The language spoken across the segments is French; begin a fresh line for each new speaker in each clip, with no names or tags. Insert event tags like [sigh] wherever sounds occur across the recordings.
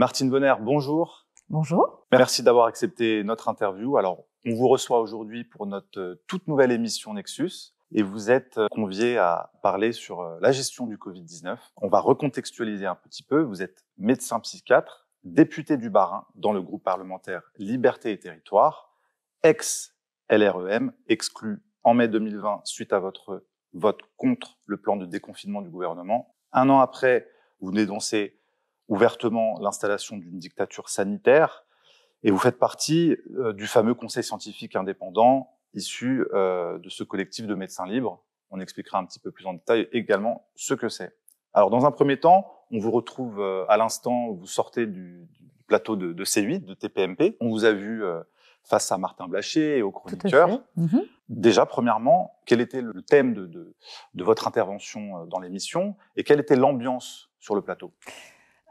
Martine Bonner, bonjour. Bonjour. Merci d'avoir accepté notre interview. Alors, on vous reçoit aujourd'hui pour notre euh, toute nouvelle émission Nexus et vous êtes euh, convié à parler sur euh, la gestion du Covid-19. On va recontextualiser un petit peu. Vous êtes médecin psychiatre, député du Bas-Rhin dans le groupe parlementaire Liberté et Territoire, ex-LREM, exclu en mai 2020 suite à votre vote contre le plan de déconfinement du gouvernement. Un an après, vous dénoncez ouvertement l'installation d'une dictature sanitaire, et vous faites partie euh, du fameux Conseil scientifique indépendant issu euh, de ce collectif de médecins libres. On expliquera un petit peu plus en détail également ce que c'est. Alors, dans un premier temps, on vous retrouve euh, à l'instant où vous sortez du, plateau de, C8, de TPMP. On vous a vu face à Martin Blacher et aux chroniqueurs. Mhm. Déjà, premièrement, quel était le thème de, de votre intervention dans l'émission et quelle était l'ambiance sur le plateau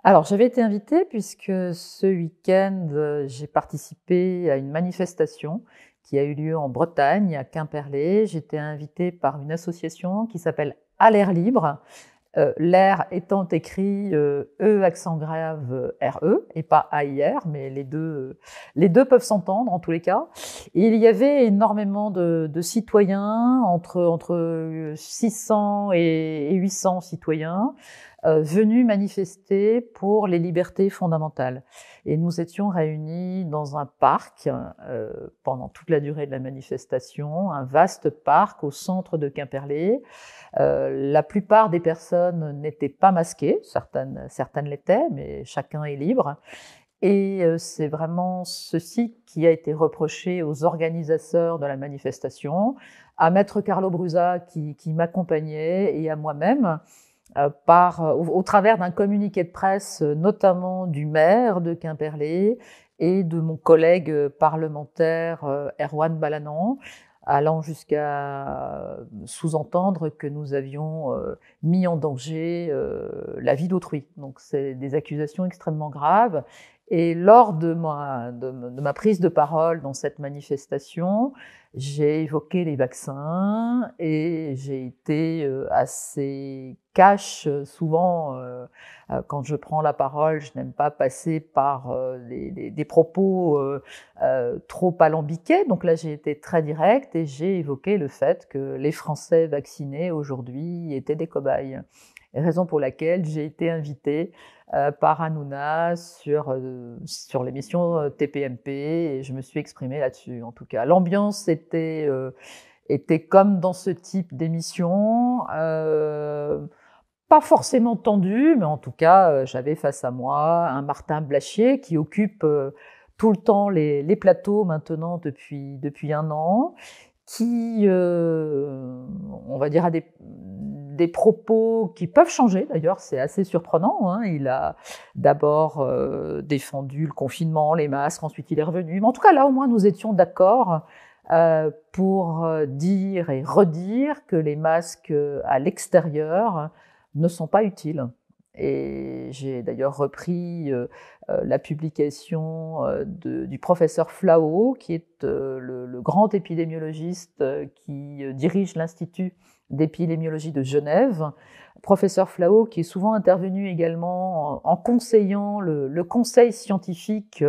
alors, j'avais été invitée puisque ce week-end, euh, j'ai participé à une manifestation qui a eu lieu en Bretagne, à Quimperlé. J'étais invitée par une association qui s'appelle À l'air libre. Euh, l'air étant écrit euh, E accent grave RE et pas AIR, mais les deux, les deux peuvent s'entendre en tous les cas. il y avait énormément de, citoyens, entre, entre 600 et 800 citoyens. Euh, venus manifester pour les libertés fondamentales. Et nous étions réunis dans un parc euh, pendant toute la durée de la manifestation, un vaste parc au centre de Quimperlé. Euh, la plupart des personnes n'étaient pas masquées, certaines, certaines l'étaient, mais chacun est libre. Et c'est vraiment ceci qui a été reproché aux organisateurs de la manifestation, à Maître Carlo Brusa qui, qui m'accompagnait et à moi-même. Euh, par, euh, au, travers d'un communiqué de presse, euh, notamment du maire de Quimperlé et de mon collègue parlementaire Erwan Balanan, allant jusqu'à sous-entendre que nous avions mis en danger la vie d'autrui. Donc c'est des accusations extrêmement graves. Et lors de ma, prise de parole dans cette manifestation, j'ai évoqué les vaccins et j'ai été euh, assez cash euh, souvent euh, quand je prends la parole. Je n'aime pas passer par des, propos trop alambiqués. Donc là, j'ai été très directe et j'ai évoqué le fait que les Français vaccinés aujourd'hui étaient des cobayes raison pour laquelle j'ai été invitée euh, par Hanouna sur, euh, sur l'émission euh, TPMP et je me suis exprimée là-dessus en tout cas. L'ambiance était, était comme dans ce type d'émission, pas forcément tendue, mais en tout cas j'avais face à moi un Martin Blachier qui occupe tout le temps les, les, plateaux maintenant depuis, depuis un an qui, euh, on va dire, a des, propos qui peuvent changer. D'ailleurs, c'est assez surprenant. Hein. Il a d'abord euh, défendu le confinement, les masques, ensuite il est revenu. Mais en tout cas, là, au moins, nous étions d'accord euh, pour dire et redire que les masques à l'extérieur ne sont pas utiles. Et j'ai d'ailleurs repris euh, euh, la publication euh, du professeur Flao, qui est le, grand épidémiologiste qui dirige l'Institut d'épidémiologie de Genève. Professeur Flao, qui est souvent intervenu également en, conseillant le, conseil scientifique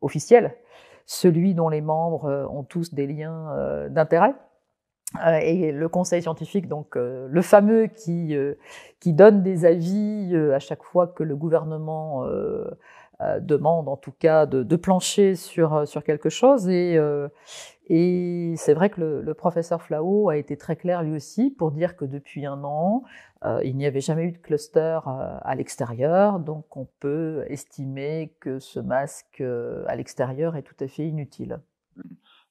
officiel, celui dont les membres ont tous des liens d'intérêt. Euh, et le conseil scientifique, donc euh, le fameux qui, euh, qui donne des avis à chaque fois que le gouvernement demande, en tout cas, de, de, plancher sur, sur quelque chose. Et, et c'est vrai que le, le, professeur Flao a été très clair lui aussi pour dire que depuis un an, il n'y avait jamais eu de cluster à l'extérieur, donc on peut estimer que ce masque à l'extérieur est tout à fait inutile. Mmh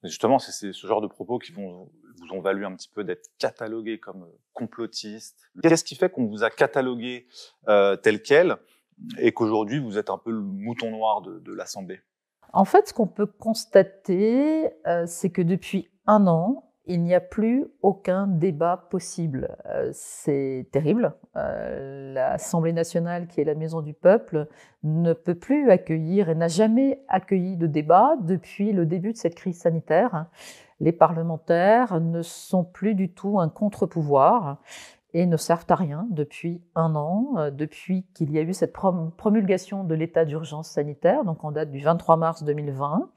justement, c'est ce genre de propos qui vont, vous ont valu un petit peu d'être catalogué comme euh, complotiste. Qu'est-ce qui fait qu'on vous a catalogué euh, tel quel et qu'aujourd'hui vous êtes un peu le mouton noir de, l'Assemblée
En fait, ce qu'on peut constater, euh, c'est que depuis un an, il n'y a plus aucun débat possible. Euh, c'est terrible. Euh, L'Assemblée nationale, qui est la maison du peuple, ne peut plus accueillir et n'a jamais accueilli de débat depuis le début de cette crise sanitaire. Les parlementaires ne sont plus du tout un contre-pouvoir et ne servent à rien depuis un an, euh, depuis qu'il y a eu cette promulgation de l'état d'urgence sanitaire, donc en date du 23 mars 2020.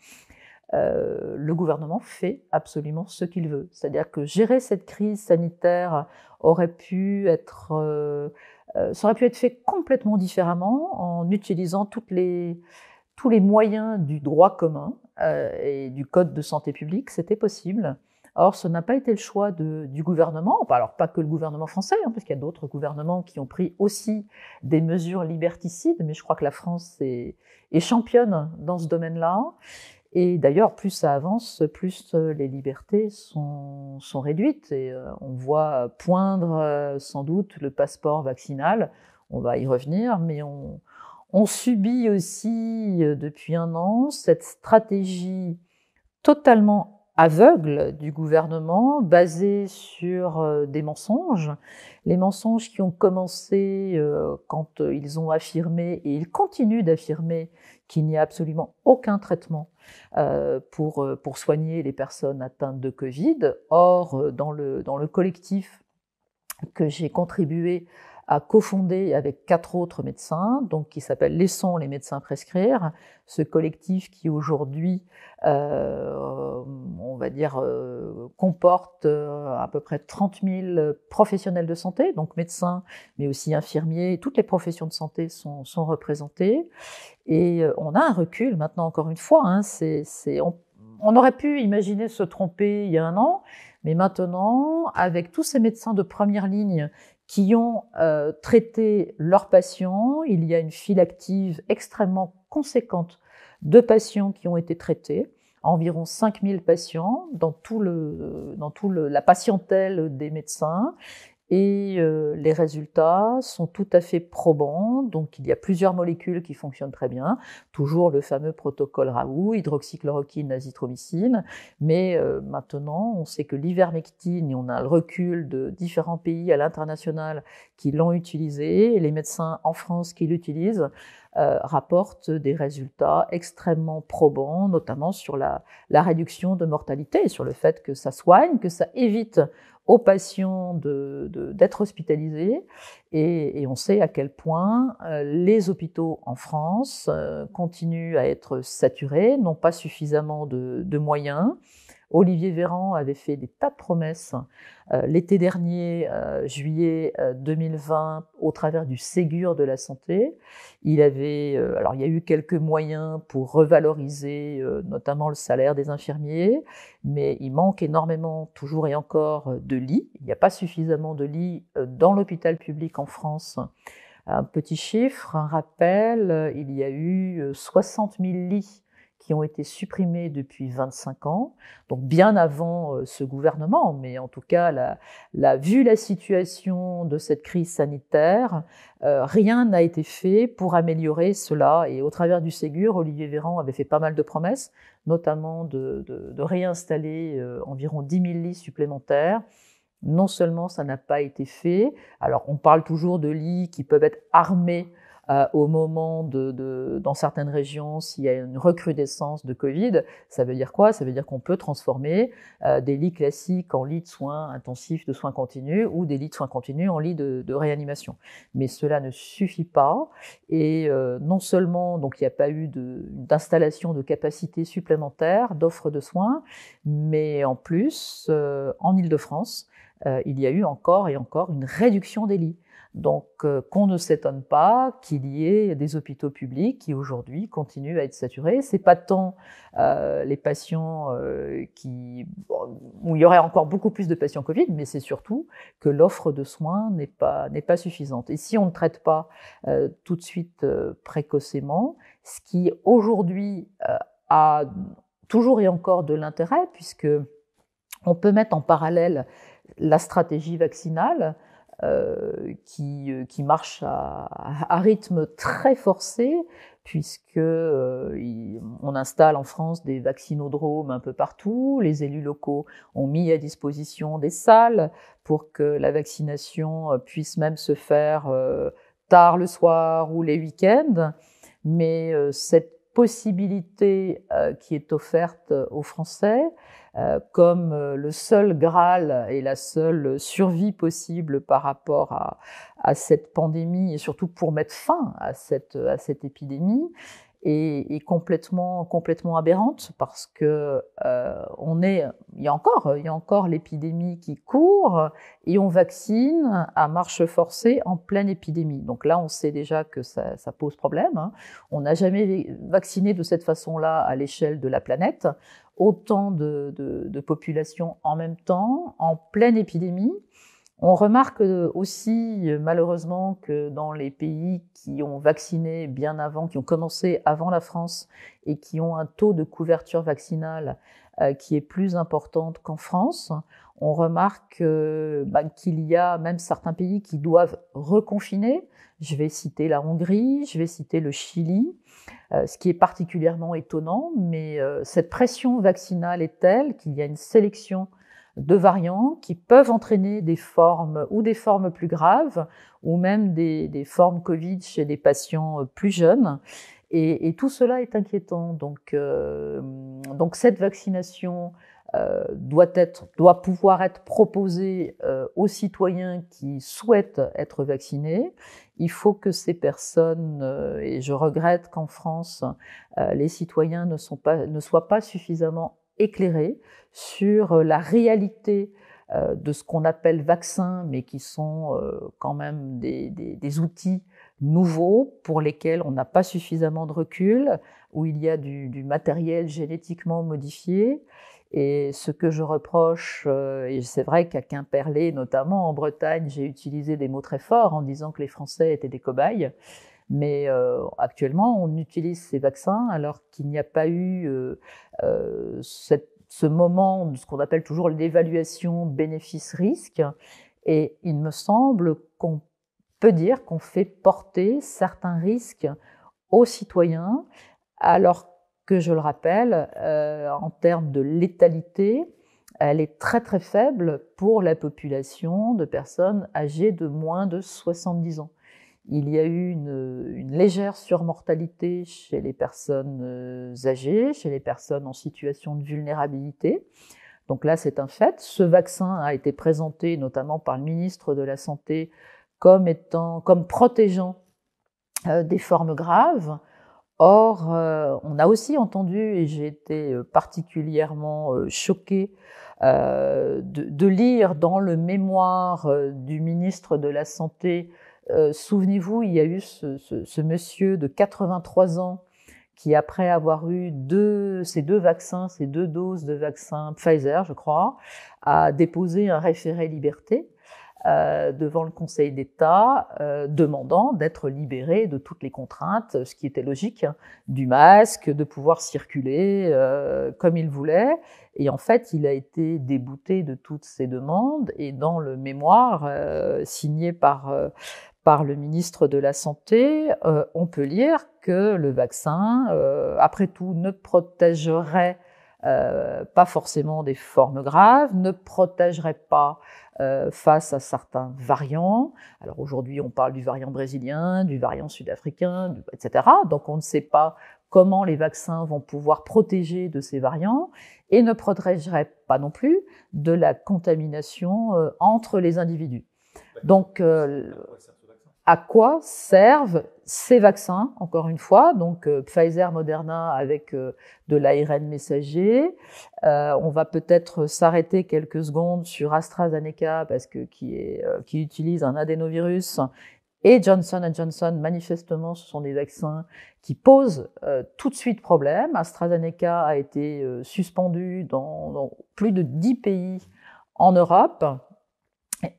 Euh, le gouvernement fait absolument ce qu'il veut. C'est-à-dire que gérer cette crise sanitaire aurait pu être, euh, euh, ça aurait pu être fait complètement différemment en utilisant toutes les, tous les moyens du droit commun et du code de santé publique. C'était possible. Or, ce n'a pas été le choix du gouvernement, alors pas que le gouvernement français, hein, parce qu'il y a d'autres gouvernements qui ont pris aussi des mesures liberticides, mais je crois que la France est championne dans ce domaine-là. Et d'ailleurs, plus ça avance, plus euh, les libertés sont, sont réduites. Et euh, on voit poindre euh, sans doute le passeport vaccinal. On va y revenir, mais on, subit aussi depuis un an cette stratégie totalement aveugle du gouvernement, basée sur des mensonges. Les mensonges qui ont commencé quand ils ont affirmé, et ils continuent d'affirmer, qu'il n'y a absolument aucun traitement euh, pour, euh, pour soigner les personnes atteintes de Covid. Or, euh, le, dans le collectif que j'ai contribué a cofondé avec quatre autres médecins, donc qui s'appelle Laissons les médecins prescrire, ce collectif qui aujourd'hui, euh, on va dire, euh, comporte euh, à peu près 30 000 professionnels de santé, donc médecins, mais aussi infirmiers, toutes les professions de santé sont, sont représentées. Et on a un recul maintenant, encore une fois, hein, c'est, on aurait pu imaginer se tromper il y a un an, mais maintenant, avec tous ces médecins de première ligne qui ont euh, traité leurs patients. Il y a une file active extrêmement conséquente de patients qui ont été traités, environ 5000 patients dans tout le dans tout la patientèle des médecins et euh, les résultats sont tout à fait probants. Donc, il y a plusieurs molécules qui fonctionnent très bien. Toujours le fameux protocole Raoult, hydroxychloroquine, azithromycine. Mais euh, maintenant, on sait que l'ivermectine, et on a le recul de différents pays à l'international qui l'ont utilisé, et les médecins en France qui l'utilisent, euh, rapportent des résultats extrêmement probants, notamment sur la, la réduction de mortalité, sur le fait que ça soigne, que ça évite aux patients d'être hospitalisés. Et, on sait à quel point euh, les hôpitaux en France euh, continuent à être saturés, n'ont pas suffisamment de moyens. Olivier Véran avait fait des tas de promesses euh, l'été dernier, euh, juillet 2020, euh, au travers du Ségur de la santé. Il avait, alors il y a eu quelques moyens pour revaloriser notamment le salaire des infirmiers, mais il manque énormément, toujours et encore, de lits. Il n'y a pas suffisamment de lits dans l'hôpital public en France. Un petit chiffre, un rappel, il y a eu 60 000 lits qui ont été supprimés depuis 25 ans, donc bien avant euh, ce gouvernement, mais en tout cas, la, vu la situation de cette crise sanitaire, euh, rien n'a été fait pour améliorer cela. Et au travers du Ségur, Olivier Véran avait fait pas mal de promesses, notamment de, de réinstaller euh, environ 10 000 lits supplémentaires. Non seulement ça n'a pas été fait, alors on parle toujours de lits qui peuvent être armés euh, au moment de, de, dans certaines régions, s'il y a une recrudescence de Covid, ça veut dire quoi Ça veut dire qu'on peut transformer euh, des lits classiques en lits de soins intensifs, de soins continus, ou des lits de soins continus en lits de, réanimation. Mais cela ne suffit pas. Et euh, non seulement, donc il n'y a pas eu d'installation de, de capacités supplémentaires, d'offres de soins, mais en plus, en Ile-de-France, il y a eu encore et encore une réduction des lits. Donc euh, qu'on ne s'étonne pas qu'il y ait des hôpitaux publics qui aujourd'hui continuent à être saturés. C'est pas tant euh, les patients euh, qui où il y aurait encore beaucoup plus de patients Covid, mais c'est surtout que l'offre de soins n'est pas n'est pas suffisante. Et si on ne traite pas tout de suite précocement, ce qui aujourd'hui a toujours et encore de l'intérêt puisque on peut mettre en parallèle la stratégie vaccinale euh, qui, euh, qui marche à, rythme très forcé, puisque euh, on installe en France des vaccinodromes un peu partout. Les élus locaux ont mis à disposition des salles pour que la vaccination puisse même se faire tard le soir ou les week-ends. Mais cette possibilité euh, qui est offerte euh, aux Français, euh, comme le seul Graal et la seule survie possible par rapport à, à cette pandémie, et surtout pour mettre fin à cette, à cette épidémie, est, complètement, complètement aberrante parce que euh, on est, il y a encore, il y a encore l'épidémie qui court et on vaccine à marche forcée en pleine épidémie. Donc là, on sait déjà que ça, ça pose problème. Hein. On n'a jamais vacciné de cette façon-là à l'échelle de la planète autant de, de, de populations en même temps, en pleine épidémie. On remarque euh, aussi euh, malheureusement que dans les pays qui ont vacciné bien avant, qui ont commencé avant la France et qui ont un taux de couverture vaccinale euh, qui est plus importante qu'en France, on remarque bah, qu'il y a même certains pays qui doivent reconfiner. Je vais citer la Hongrie, je vais citer le Chili, ce qui est particulièrement étonnant, mais cette pression vaccinale est telle qu'il y a une sélection de variants qui peuvent entraîner des formes ou des formes plus graves ou même des, formes Covid chez des patients euh, plus jeunes. Et, tout cela est inquiétant. Donc, euh, cette vaccination euh, doit, être, doit pouvoir être proposée aux citoyens qui souhaitent être vaccinés. Il faut que ces personnes, et je regrette qu'en France, les citoyens ne soient pas suffisamment éclairé sur euh, la réalité euh, de ce qu'on appelle vaccins, mais qui sont euh, quand même des, outils nouveaux pour lesquels on n'a pas suffisamment de recul, où il y a du, du, matériel génétiquement modifié. Et ce que je reproche, et c'est vrai qu'à Quimperlé, notamment en Bretagne, j'ai utilisé des mots très forts en disant que les Français étaient des cobayes. Mais euh, actuellement, on utilise ces vaccins alors qu'il n'y a pas eu euh, euh, ce moment de ce qu'on appelle toujours l'évaluation bénéfice-risque. Et il me semble qu'on peut dire qu'on fait porter certains risques aux citoyens, alors que, je le rappelle, en termes de létalité, elle est très très faible pour la population de personnes âgées de moins de 70 ans. Il y a eu une, légère surmortalité chez les personnes euh, âgées, chez les personnes en situation de vulnérabilité. Donc là, c'est un fait. Ce vaccin a été présenté notamment par le ministre de la Santé comme étant, comme protégeant euh, des formes graves. Or, euh, on a aussi entendu, et j'ai été particulièrement choquée de, lire dans le mémoire du ministre de la Santé euh, souvenez-vous, il y a eu ce, ce, ce, monsieur de 83 ans qui, après avoir eu deux, ces deux vaccins, ces deux doses de vaccin Pfizer, je crois, a déposé un référé liberté euh, devant le Conseil d'État, euh, demandant d'être libéré de toutes les contraintes, ce qui était logique, hein, du masque, de pouvoir circuler comme il voulait. Et en fait, il a été débouté de toutes ces demandes. Et dans le mémoire signé par par le ministre de la Santé, euh, on peut lire que le vaccin, euh, après tout, ne protégerait euh, pas forcément des formes graves, ne protégerait pas face à certains variants. Alors aujourd'hui, on parle du variant brésilien, du variant sud-africain, etc. Donc on ne sait pas comment les vaccins vont pouvoir protéger de ces variants et ne protégerait pas non plus de la contamination entre les individus. Donc, à quoi servent ces vaccins, encore une fois, donc euh, Pfizer, Moderna avec euh, de l'ARN messager. Euh, on va peut-être s'arrêter quelques secondes sur AstraZeneca parce que qui, est, qui utilise un adénovirus et Johnson Johnson, manifestement, ce sont des vaccins qui posent tout de suite problème. AstraZeneca a été suspendu dans, plus de 10 pays en Europe.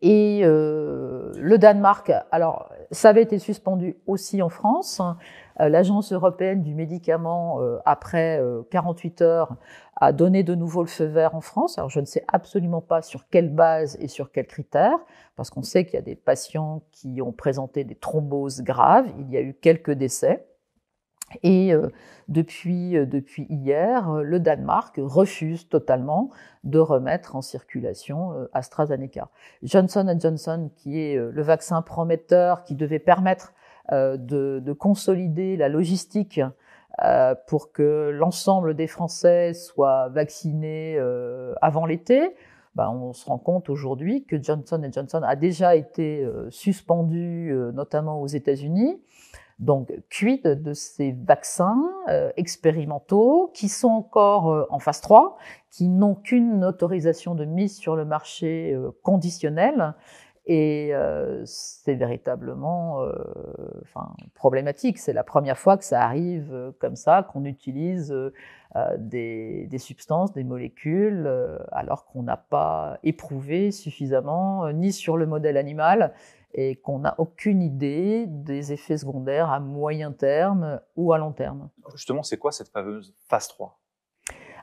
Et euh, le Danemark, alors ça avait été suspendu aussi en France. Euh, L'Agence européenne du médicament, euh, après 48 heures, a donné de nouveau le feu vert en France. Alors je ne sais absolument pas sur quelle base et sur quels critères, parce qu'on sait qu'il y a des patients qui ont présenté des thromboses graves. Il y a eu quelques décès. Et euh, depuis, euh, depuis hier, euh, le Danemark refuse totalement de remettre en circulation AstraZeneca. Johnson Johnson, qui est le vaccin prometteur, qui devait permettre de, de consolider la logistique pour que l'ensemble des Français soient vaccinés avant l'été, ben, on se rend compte aujourd'hui que Johnson Johnson a déjà été suspendu, notamment aux États-Unis. Donc, quid de ces vaccins euh, expérimentaux qui sont encore euh, en phase 3, qui n'ont qu'une autorisation de mise sur le marché euh, conditionnelle et c'est véritablement enfin, problématique. C'est la première fois que ça arrive comme ça, qu'on utilise des, des, substances, des molécules, alors qu'on n'a pas éprouvé suffisamment ni sur le modèle animal, et qu'on n'a aucune idée des effets secondaires à moyen terme ou à long terme.
Justement, c'est quoi cette fameuse phase 3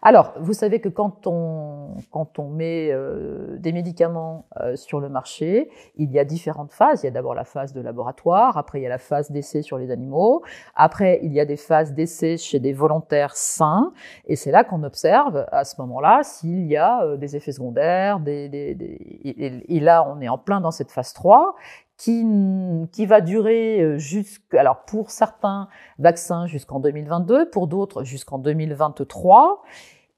alors, vous savez que quand on, quand on met euh, des médicaments euh, sur le marché, il y a différentes phases. Il y a d'abord la phase de laboratoire, après il y a la phase d'essai sur les animaux, après il y a des phases d'essai chez des volontaires sains, et c'est là qu'on observe à ce moment-là s'il y a euh, des effets secondaires. Des, des, et, là, on est en plein dans cette phase 3 qui, va durer euh, jusqu'à, alors pour certains vaccins jusqu'en 2022, pour d'autres jusqu'en 2023.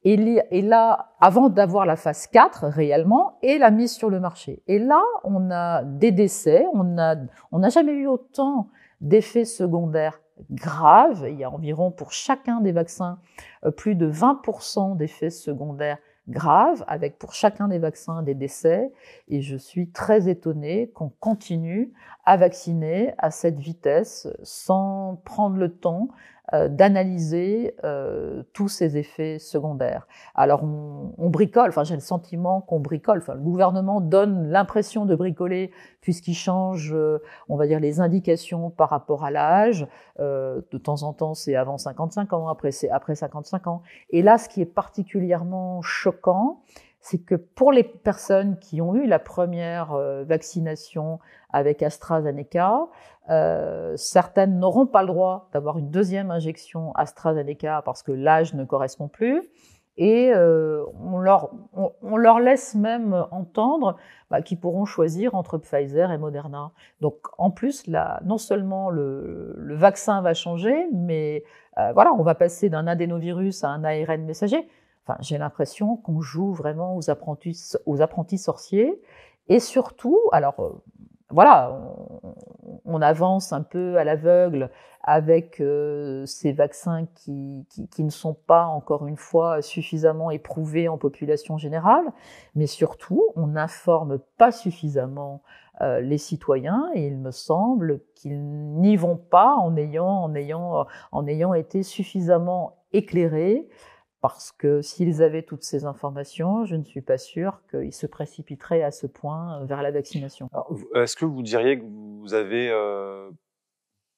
Et, là, avant d'avoir la phase 4 réellement, et la mise sur le marché. Et là, on a des décès, on on n'a jamais eu autant d'effets secondaires graves. Il y a environ pour chacun des vaccins euh, plus de 20% d'effets secondaires grave, avec pour chacun des vaccins des décès. Et je suis très étonnée qu'on continue à vacciner à cette vitesse sans prendre le temps euh, d'analyser euh, tous ces effets secondaires. Alors on, bricole, enfin j'ai le sentiment qu'on bricole, enfin le gouvernement donne l'impression de bricoler puisqu'il change, euh, on va dire, les indications par rapport à l'âge. de temps en temps c'est avant 55 ans, après c'est après 55 ans. Et là ce qui est particulièrement choquant, c'est que pour les personnes qui ont eu la première euh, vaccination avec AstraZeneca, euh, certaines n'auront pas le droit d'avoir une deuxième injection AstraZeneca parce que l'âge ne correspond plus. Et euh, on, leur, laisse même entendre bah, qu'ils pourront choisir entre Pfizer et Moderna. Donc en plus, là, non seulement le, vaccin va changer, mais voilà, on va passer d'un adénovirus à un ARN messager. Enfin, j'ai l'impression qu'on joue vraiment aux apprentis, aux apprentis sorciers. Et surtout, alors euh, voilà, on, avance un peu à l'aveugle avec euh, ces vaccins qui, ne sont pas, encore une fois, suffisamment éprouvés en population générale. Mais surtout, on n'informe pas suffisamment euh, les citoyens et il me semble qu'ils n'y vont pas en ayant, en ayant, en ayant été suffisamment éclairés parce que s'ils avaient toutes ces informations, je ne suis pas sûr qu'ils se précipiteraient à ce point euh, vers la vaccination.
Euh, est-ce que vous diriez que vous avez euh,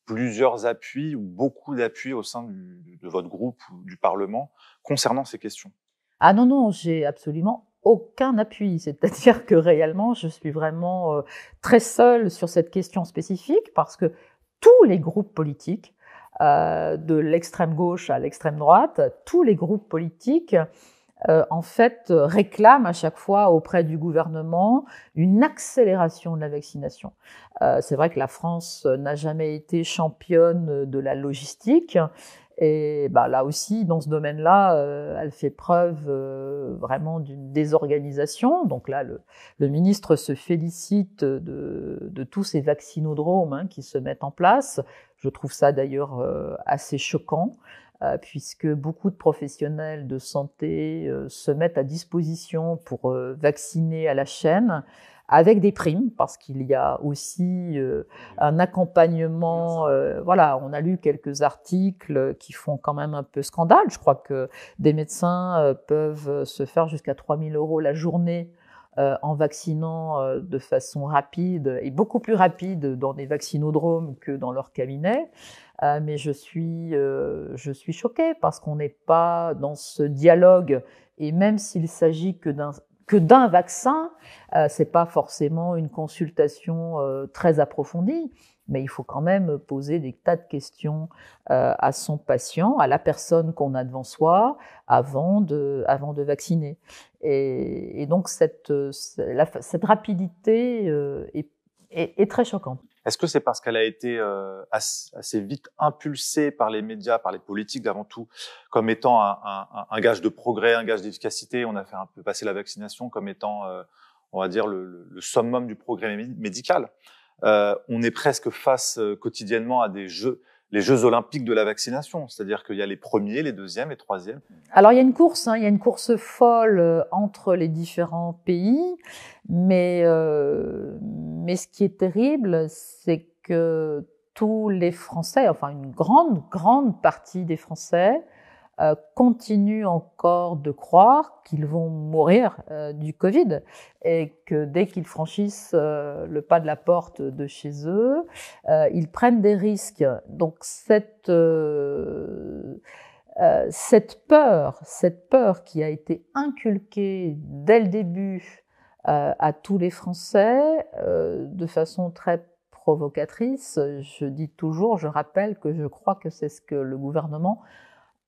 plusieurs appuis ou beaucoup d'appuis au sein de votre groupe ou du Parlement concernant ces questions
Ah non, non, j'ai absolument aucun appui. C'est-à-dire que réellement, je suis vraiment très seule sur cette question spécifique parce que tous les groupes politiques euh, de l'extrême gauche à l'extrême droite, tous les groupes politiques euh, en fait réclament à chaque fois auprès du gouvernement une accélération de la vaccination. Euh, c'est vrai que la France n'a jamais été championne de la logistique. Et bah, là aussi, dans ce domaine-là, elle fait preuve vraiment d'une désorganisation. Donc là, le, ministre se félicite de, tous ces vaccinodromes hein, qui se mettent en place. Je trouve ça d'ailleurs euh, assez choquant euh, puisque beaucoup de professionnels de santé euh, se mettent à disposition pour vacciner à la chaîne avec des primes parce qu'il y a aussi un accompagnement voilà on a lu quelques articles qui font quand même un peu scandale je crois que des médecins peuvent se faire jusqu'à 3000 euros la journée euh, en vaccinant euh, de façon rapide et beaucoup plus rapide dans des vaccinodromes que dans leur cabinet. Euh, mais je suis, je suis choquée parce qu'on n'est pas dans ce dialogue. Et même s'il s'agit que d'un que d'un vaccin, ce c'est pas forcément une consultation très approfondie mais il faut quand même poser des tas de questions euh, à son patient, à la personne qu'on a devant soi, avant de, avant de vacciner. Et, donc cette, euh, cette rapidité euh, est, très choquante.
Est-ce que c'est parce qu'elle a été assez vite impulsée par les médias, par les politiques avant tout, comme étant un, gage de progrès, un gage d'efficacité On a fait un peu passer la vaccination comme étant, on va dire, le summum du progrès médical. Euh, on est presque face euh, quotidiennement à des jeux, les Jeux olympiques de la vaccination, c'est-à-dire qu'il y a les premiers, les deuxièmes et troisièmes.
Alors il y a une course, hein. il y a une course folle euh, entre les différents pays, mais, mais ce qui est terrible, c'est que tous les Français, enfin une grande, grande partie des Français, euh, continuent encore de croire qu'ils vont mourir euh, du Covid et que dès qu'ils franchissent euh, le pas de la porte de chez eux, ils prennent des risques. Donc cette cette peur, cette peur qui a été inculquée dès le début à tous les Français de façon très provocatrice. Je dis toujours, je rappelle que je crois que c'est ce que le gouvernement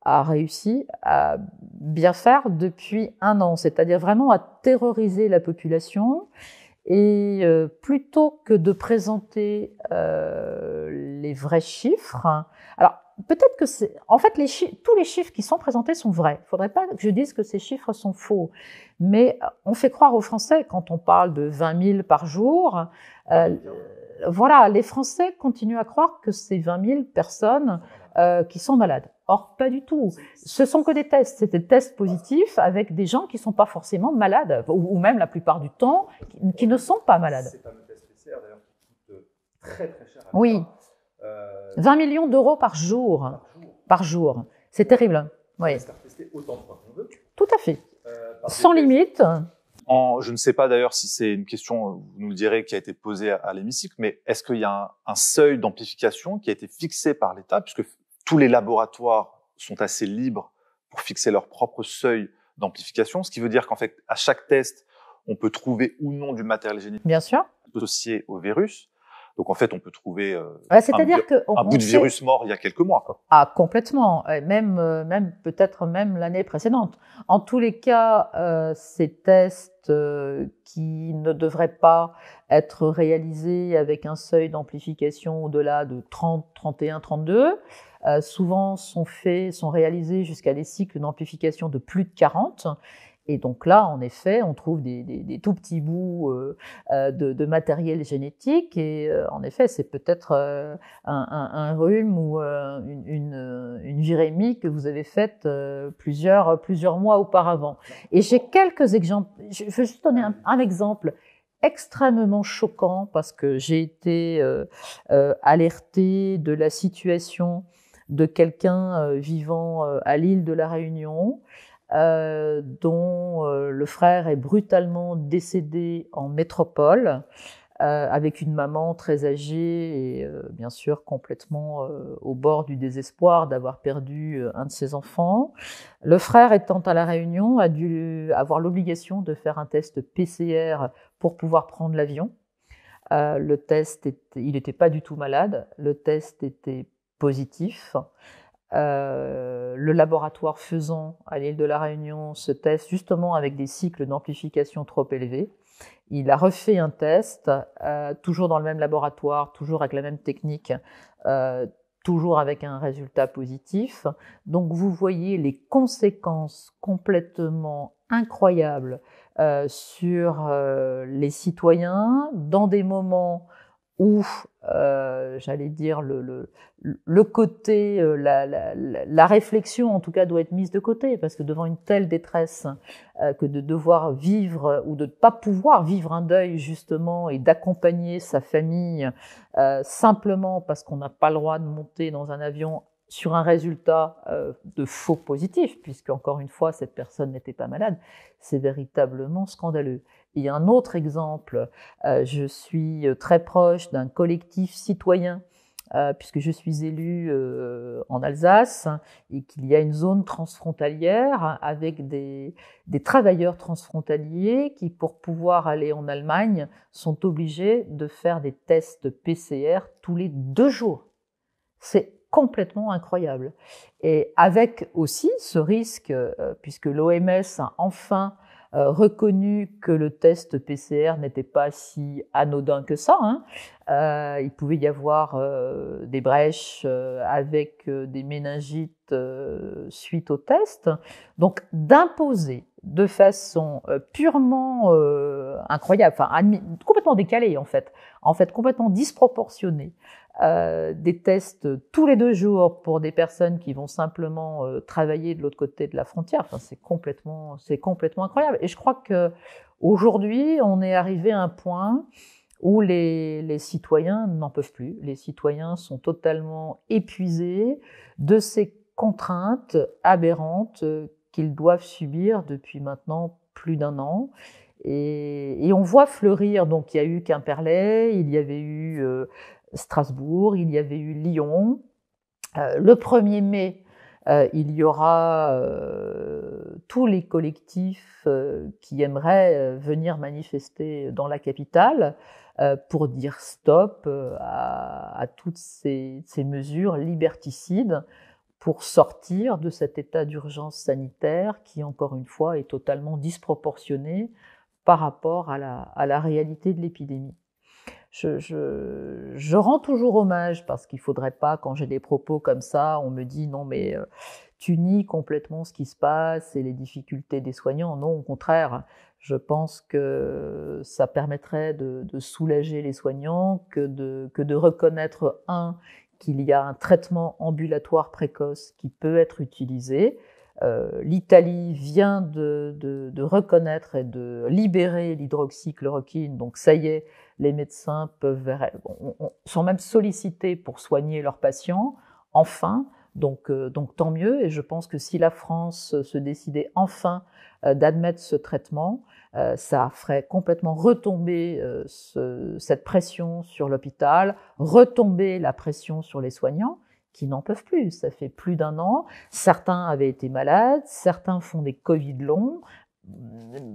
a réussi à bien faire depuis un an, c'est-à-dire vraiment à terroriser la population. Et euh, plutôt que de présenter euh, les vrais chiffres, hein. alors peut-être que c'est, en fait, les tous les chiffres qui sont présentés sont vrais. Il faudrait pas que je dise que ces chiffres sont faux, mais euh, on fait croire aux Français quand on parle de 20 000 par jour. Euh, voilà, les Français continuent à croire que c'est 20 000 personnes euh, qui sont malades. Or, pas du tout. Ce sont que des tests. C'est des tests positifs avec des gens qui ne sont pas forcément malades, ou, même la plupart du temps, qui, ne sont pas malades. C'est
un test PCR, d'ailleurs, qui coûte
très très cher. oui. 20 euh, millions d'euros par jour. Par jour. jour. C'est terrible. Oui. autant de fois qu'on veut. Tout à fait. Euh, Sans limite.
je ne sais pas d'ailleurs si c'est une question, vous nous le direz, qui a été posée à, l'hémicycle, mais est-ce qu'il y a un, un seuil d'amplification qui a été fixé par l'État, puisque tous les laboratoires sont assez libres pour fixer leur propre seuil d'amplification, ce qui veut dire qu'en fait, à chaque test, on peut trouver ou non du matériel génétique Bien sûr. associé au virus. Donc en fait, on peut trouver euh, un, bout de virus mort il y a quelques mois.
Ah complètement, même euh, même peut-être même l'année précédente. En tous les cas, euh, ces tests qui ne devraient pas être réalisés avec un seuil d'amplification au-delà de 30, 31, 32 euh, souvent sont faits, sont réalisés jusqu'à des cycles d'amplification de plus de 40. Et donc là, en effet, on trouve des, tout petits bouts euh, euh, de, matériel génétique. Et en effet, c'est peut-être un, rhume ou une, une, virémie que vous avez faite plusieurs, plusieurs mois auparavant. Et j'ai quelques exemples. Je vais juste donner un, un exemple extrêmement choquant parce que j'ai été alertée de la situation de quelqu'un euh, vivant euh, à l'île de la Réunion, euh, dont le frère est brutalement décédé en métropole, avec une maman très âgée et bien sûr complètement au bord du désespoir d'avoir perdu un de ses enfants. Le frère étant à la Réunion a dû avoir l'obligation de faire un test PCR pour pouvoir prendre l'avion. le test, il n'était pas du tout malade. Le test était positif. Euh, le laboratoire faisant à l'île de la Réunion ce test justement avec des cycles d'amplification trop élevés. Il a refait un test, euh, toujours dans le même laboratoire, toujours avec la même technique, euh, toujours avec un résultat positif. Donc vous voyez les conséquences complètement incroyables sur les citoyens dans des moments où, euh, j'allais dire, le, le, le côté, euh, la, la, la, réflexion en tout cas doit être mise de côté, parce que devant une telle détresse euh, que de devoir vivre ou de ne pas pouvoir vivre un deuil justement et d'accompagner sa famille simplement parce qu'on n'a pas le droit de monter dans un avion sur un résultat de faux positif, puisque encore une fois, cette personne n'était pas malade, c'est véritablement scandaleux a un autre exemple, euh, je suis euh, très proche d'un collectif citoyen euh, puisque je suis élue en Alsace et qu'il y a une zone transfrontalière avec des, travailleurs transfrontaliers qui, pour pouvoir aller en Allemagne, sont obligés de faire des tests PCR tous les deux jours. C'est complètement incroyable. Et avec aussi ce risque, puisque l'OMS a enfin euh, reconnu que le test PCR n'était pas si anodin que ça. Hein. Euh, il pouvait y avoir euh, des brèches avec des méningites suite au test. Donc d'imposer de façon purement incroyable, enfin complètement décalée en fait, en fait complètement disproportionnée, euh, des tests tous les deux jours pour des personnes qui vont simplement euh, travailler de l'autre côté de la frontière. Enfin, c'est complètement, c'est complètement incroyable. Et je crois que aujourd'hui, on est arrivé à un point où les, citoyens n'en peuvent plus. Les citoyens sont totalement épuisés de ces contraintes aberrantes euh, qu'ils doivent subir depuis maintenant plus d'un an. Et, on voit fleurir, donc il y a eu Quimperlé, il y avait eu Strasbourg, il y avait eu Lyon. Euh, le 1er mai, euh, il y aura euh, tous les collectifs qui aimeraient venir manifester dans la capitale pour dire stop à, toutes ces, mesures liberticides pour sortir de cet état d'urgence sanitaire qui, encore une fois, est totalement disproportionné par rapport à la réalité de l'épidémie je, rends toujours hommage parce qu'il faudrait pas, quand j'ai des propos comme ça, on me dit non, mais euh, tu nies complètement ce qui se passe et les difficultés des soignants. Non, au contraire, je pense que ça permettrait de, soulager les soignants, que de reconnaître, un, qu'il y a un traitement ambulatoire précoce qui peut être utilisé, euh, L'Italie vient de, reconnaître et de libérer l'hydroxychloroquine, donc ça y est, les médecins peuvent, sont même sollicités pour soigner leurs patients, enfin. Euh, donc, tant mieux, et je pense que si la France se décidait enfin euh, d'admettre ce traitement, ça ferait complètement retomber cette pression sur l'hôpital, retomber la pression sur les soignants, qui n'en peuvent plus. Ça fait plus d'un an. Certains avaient été malades, certains font des Covid longs,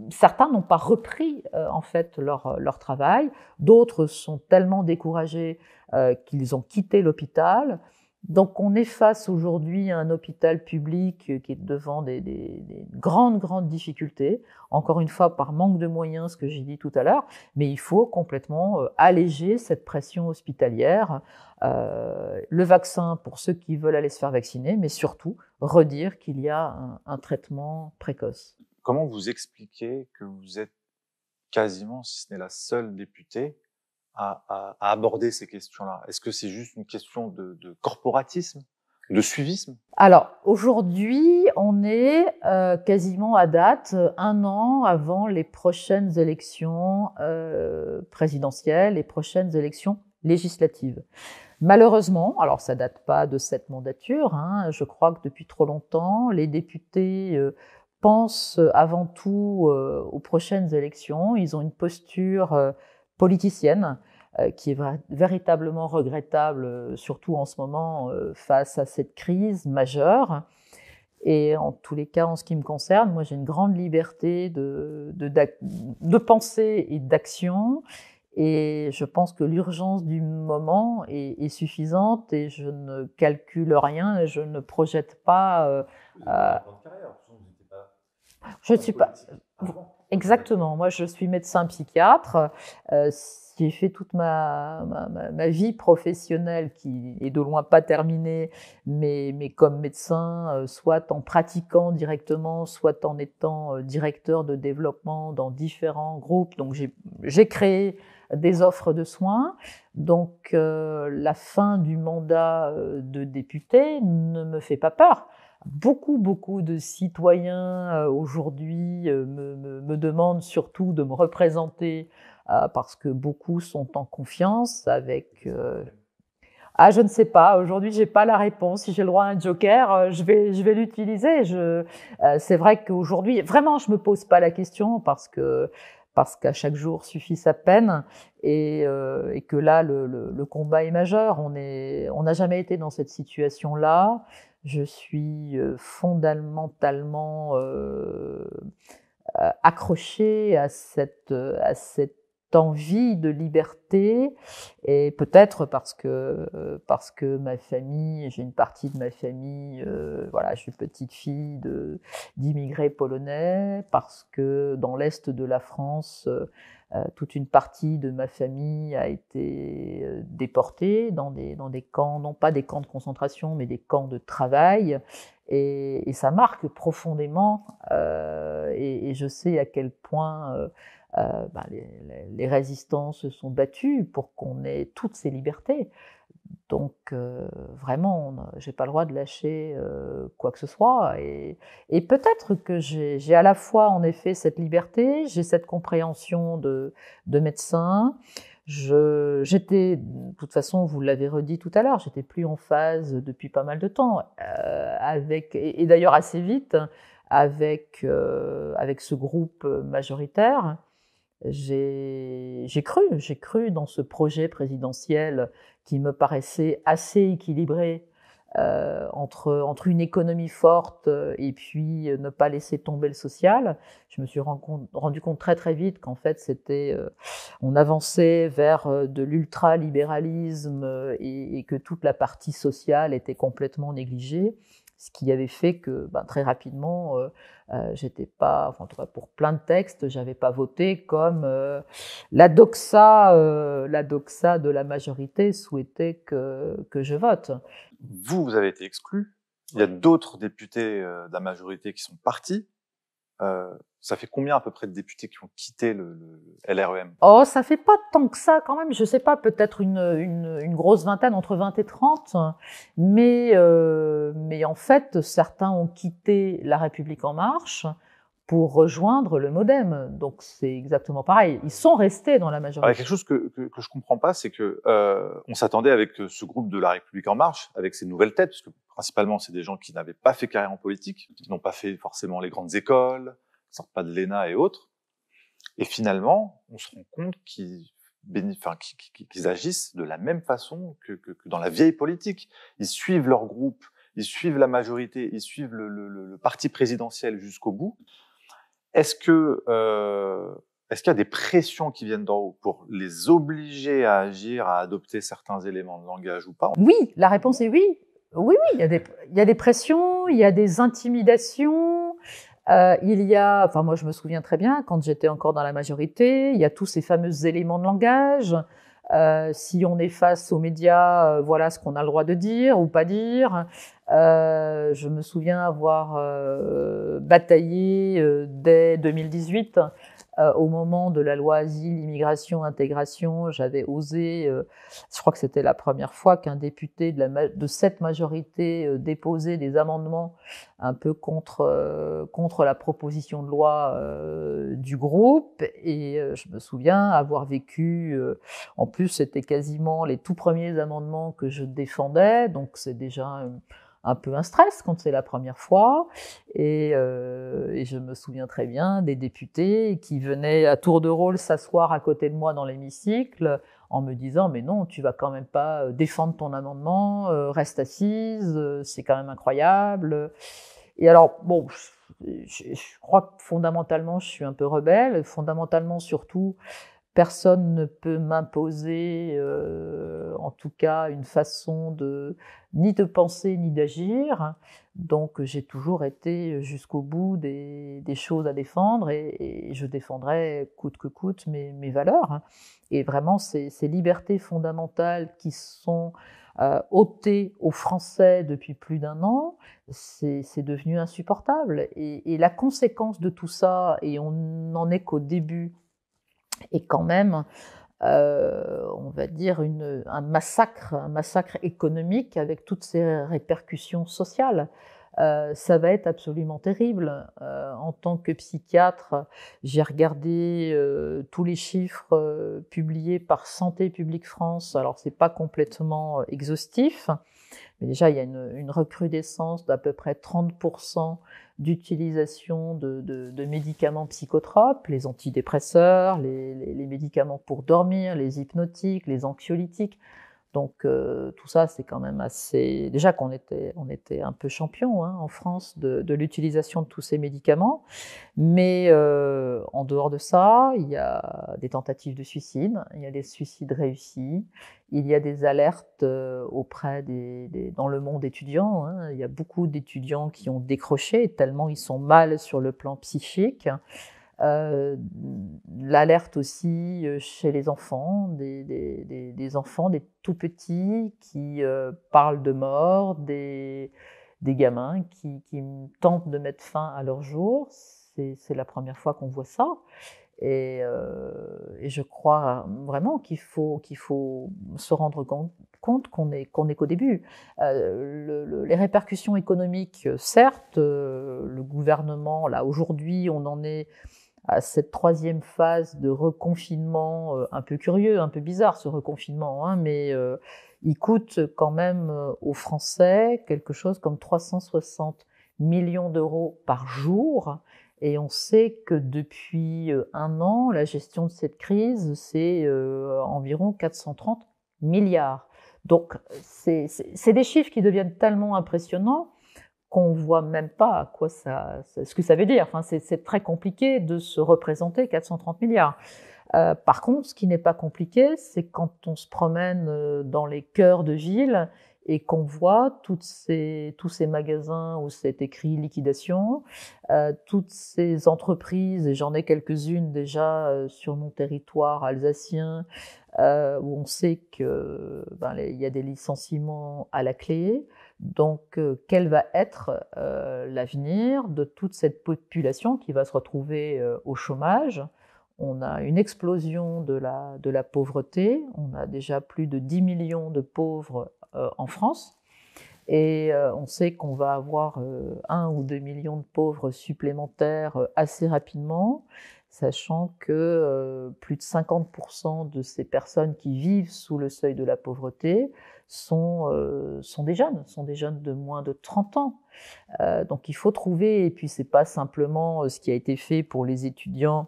certains n'ont pas repris euh, en fait euh, leur, travail, d'autres sont tellement découragés euh, qu'ils ont quitté l'hôpital. Donc on est face aujourd'hui à un hôpital public qui est devant des, grandes, grandes difficultés, encore une fois par manque de moyens, ce que j'ai dit tout à l'heure, mais il faut complètement euh, alléger cette pression hospitalière, euh, le vaccin pour ceux qui veulent aller se faire vacciner, mais surtout redire qu'il y a un, un traitement précoce.
Comment vous expliquez que vous êtes quasiment, si ce n'est la seule députée, à, aborder ces questions-là Est-ce que c'est juste une question de, corporatisme de suivisme
Alors aujourd'hui, on est euh, quasiment à date un an avant les prochaines élections euh, présidentielles, les prochaines élections législatives. Malheureusement, alors ça date pas de cette mandature, hein, je crois que depuis trop longtemps, les députés euh, pensent avant tout aux prochaines élections, ils ont une posture politicienne euh, qui est véritablement regrettable, euh, surtout en ce moment, euh, face à cette crise majeure. Et en tous les cas, en ce qui me concerne, moi j'ai une grande liberté de, de, de pensée et d'action. Et je pense que l'urgence du moment est, suffisante et je ne calcule rien, et je ne projette pas. Euh, euh, je ne suis pas. Exactement. Moi, je suis médecin psychiatre. Euh, j'ai fait toute ma, vie professionnelle, qui est de loin pas terminée, mais, comme médecin, euh, soit en pratiquant directement, soit en étant euh, directeur de développement dans différents groupes. Donc j'ai créé des offres de soins. Donc la fin du mandat de député ne me fait pas peur. Beaucoup, beaucoup de citoyens euh, aujourd'hui euh, me, demandent surtout de me représenter euh, parce que beaucoup sont en confiance avec ah, je ne sais pas. Aujourd'hui, j'ai pas la réponse. Si j'ai le droit à un joker, je vais, je vais l'utiliser. c'est vrai qu'aujourd'hui, vraiment, je me pose pas la question parce que, parce qu'à chaque jour suffit sa peine et, que là, le, le, combat est majeur. On on n'a jamais été dans cette situation-là je suis fondamentalement euh, accrochée à cette, à cette envie de liberté et peut-être parce que parce que ma famille j'ai une partie de ma famille euh, voilà je suis petite fille d'immigrés polonais parce que dans l'est de la France euh, toute une partie de ma famille a été euh, déportée dans des, camps, non pas des camps de concentration, mais des camps de travail. Et, ça marque profondément. Euh, et, je sais à quel point bah, les, les, les, résistants se sont battus pour qu'on ait toutes ces libertés donc euh, vraiment, j'ai pas le droit de lâcher euh, quoi que ce soit. Et, peut-être que j'ai à la fois en effet cette liberté, j'ai cette compréhension de, de médecin. J'étais, de toute façon, vous l'avez redit tout à l'heure, j'étais plus en phase depuis pas mal de temps euh, avec, et, d'ailleurs assez vite avec euh, avec ce groupe majoritaire j'ai cru, j'ai cru dans ce projet présidentiel qui me paraissait assez équilibré euh, entre, entre une économie forte euh, et puis euh, ne pas laisser tomber le social. Je me suis rendu, compte très très vite qu'en fait c'était, euh, on avançait vers de lultra et, et que toute la partie sociale était complètement négligée ce qui avait fait que ben, très rapidement, euh, euh, j'étais pas, enfin, en tout cas pour plein de textes, j'avais pas voté comme euh, la doxa, la doxa de la majorité souhaitait que, que je vote.
Vous, vous avez été exclu. Il y a d'autres députés de la majorité qui sont partis. Euh, ça fait combien à peu près de députés qui ont quitté le, LREM
Oh, ça fait pas tant que ça quand même. Je sais pas, peut-être une, grosse vingtaine, entre 20 et 30. Mais, euh, mais en fait, certains ont quitté La République En Marche pour rejoindre le modem. Donc c'est exactement pareil. Ils sont restés dans la majorité. quelque
chose que, que, que je comprends pas, c'est que euh, on s'attendait avec euh, ce groupe de La République en marche, avec ces nouvelles têtes, parce que principalement c'est des gens qui n'avaient pas fait carrière en politique, qui n'ont pas fait forcément les grandes écoles, qui sortent pas de l'ENA et autres. Et finalement, on se rend compte qu'ils agissent de la même façon que, dans la vieille politique. Ils suivent leur groupe, ils suivent la majorité, ils suivent le parti présidentiel jusqu'au bout, est-ce que euh, est-ce qu'il y a des pressions qui viennent d'en haut pour les obliger à agir, à adopter certains éléments de langage ou
pas Oui, la réponse est oui. Oui, oui, il y, a des, pressions, il y a des intimidations, euh, il y a, enfin moi je me souviens très bien, quand j'étais encore dans la majorité, il y a tous ces fameux éléments de langage. Euh, si on est face aux médias, euh, voilà ce qu'on a le droit de dire ou pas dire. Euh, je me souviens avoir bataillé dès 2018 euh, au moment de la loi asile, immigration, intégration, j'avais osé, euh, je crois que c'était la première fois qu'un député de, la, de, cette majorité euh, déposait des amendements un peu contre, contre la proposition de loi du groupe. Et je me souviens avoir vécu, en plus c'était quasiment les tout premiers amendements que je défendais, donc c'est déjà un peu un stress quand c'est la première fois. Euh, et, je me souviens très bien des députés qui venaient à tour de rôle s'asseoir à côté de moi dans l'hémicycle en me disant mais non tu vas quand même pas euh, défendre ton amendement, euh, reste assise, c'est quand même incroyable. Et alors bon, je, je, crois que fondamentalement je suis un peu rebelle, fondamentalement surtout personne ne peut m'imposer, euh, en tout cas, une façon de ni de penser ni d'agir. Donc j'ai toujours été jusqu'au bout des, choses à défendre et, je défendrai coûte que coûte mes, valeurs. Et vraiment, ces, libertés fondamentales qui sont euh, ôtées aux Français depuis plus d'un an, c'est devenu insupportable. Et, et la conséquence de tout ça, et on n'en est qu'au début, et quand même, euh, on va dire, un massacre, un massacre économique avec toutes ses répercussions sociales. Euh, ça va être absolument terrible. Euh, en tant que psychiatre, j'ai regardé tous les chiffres publiés par Santé publique France. Alors, c'est pas complètement exhaustif, mais déjà, il y a une, une recrudescence d'à peu près 30% d'utilisation de, de, médicaments psychotropes, les antidépresseurs, les, médicaments pour dormir, les hypnotiques, les anxiolytiques. Donc euh, tout ça, c'est quand même assez. Déjà qu'on était, on était un peu champion hein, en France de, de l'utilisation de tous ces médicaments, mais euh, en dehors de ça, il y a des tentatives de suicide, il y a des suicides réussis, il y a des alertes euh, auprès des, dans le monde étudiant. Hein. Il y a beaucoup d'étudiants qui ont décroché tellement ils sont mal sur le plan psychique. Euh, l'alerte aussi euh, chez les enfants, des, enfants, des tout petits qui euh, parlent de mort, des, gamins qui, tentent de mettre fin à leur jour. C'est la première fois qu'on voit ça. Et, je crois vraiment qu'il faut, qu'il faut se rendre compte qu'on n'est qu'on qu'au début. les répercussions économiques, certes, le gouvernement, là aujourd'hui, on en est à cette troisième phase de reconfinement euh, un peu curieux, un peu bizarre ce reconfinement, hein, mais euh, il coûte quand même euh, aux Français quelque chose comme 360 millions d'euros par jour. Et on sait que depuis un an, la gestion de cette crise, c'est environ 430 milliards. Donc, c'est des chiffres qui deviennent tellement impressionnants qu'on voit même pas à quoi ça, ce que ça veut dire. Enfin, c'est très compliqué de se représenter 430 milliards. Euh, par contre, ce qui n'est pas compliqué, c'est quand on se promène euh, dans les cœurs de ville et qu'on voit toutes ces, tous ces magasins où c'est écrit liquidation, euh, toutes ces entreprises, et j'en ai quelques-unes déjà euh, sur mon territoire alsacien, euh, où on sait qu'il ben, y a des licenciements à la clé, donc, euh, quel va être euh, l'avenir de toute cette population qui va se retrouver euh, au chômage on a une explosion de la, pauvreté. On a déjà plus de 10 millions de pauvres en France. Et on sait qu'on va avoir un ou 2 millions de pauvres supplémentaires assez rapidement sachant que euh, plus de 50% de ces personnes qui vivent sous le seuil de la pauvreté sont, euh, des jeunes, sont des jeunes de moins de 30 ans. Euh, donc il faut trouver, et puis c'est pas simplement ce qui a été fait pour les étudiants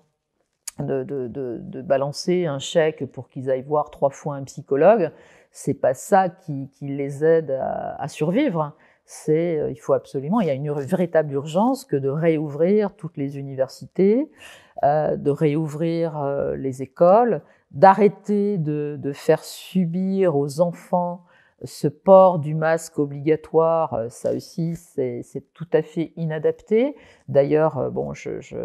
de, balancer un chèque pour qu'ils aillent voir trois fois un psychologue, c'est pas ça qui, les aide à survivre c'est euh, il faut absolument, il y a une véritable urgence que de réouvrir toutes les universités, euh, de réouvrir euh, les écoles, d'arrêter de, faire subir aux enfants ce port du masque obligatoire, euh, ça aussi, c'est tout à fait inadapté. D'ailleurs, euh, bon, je, je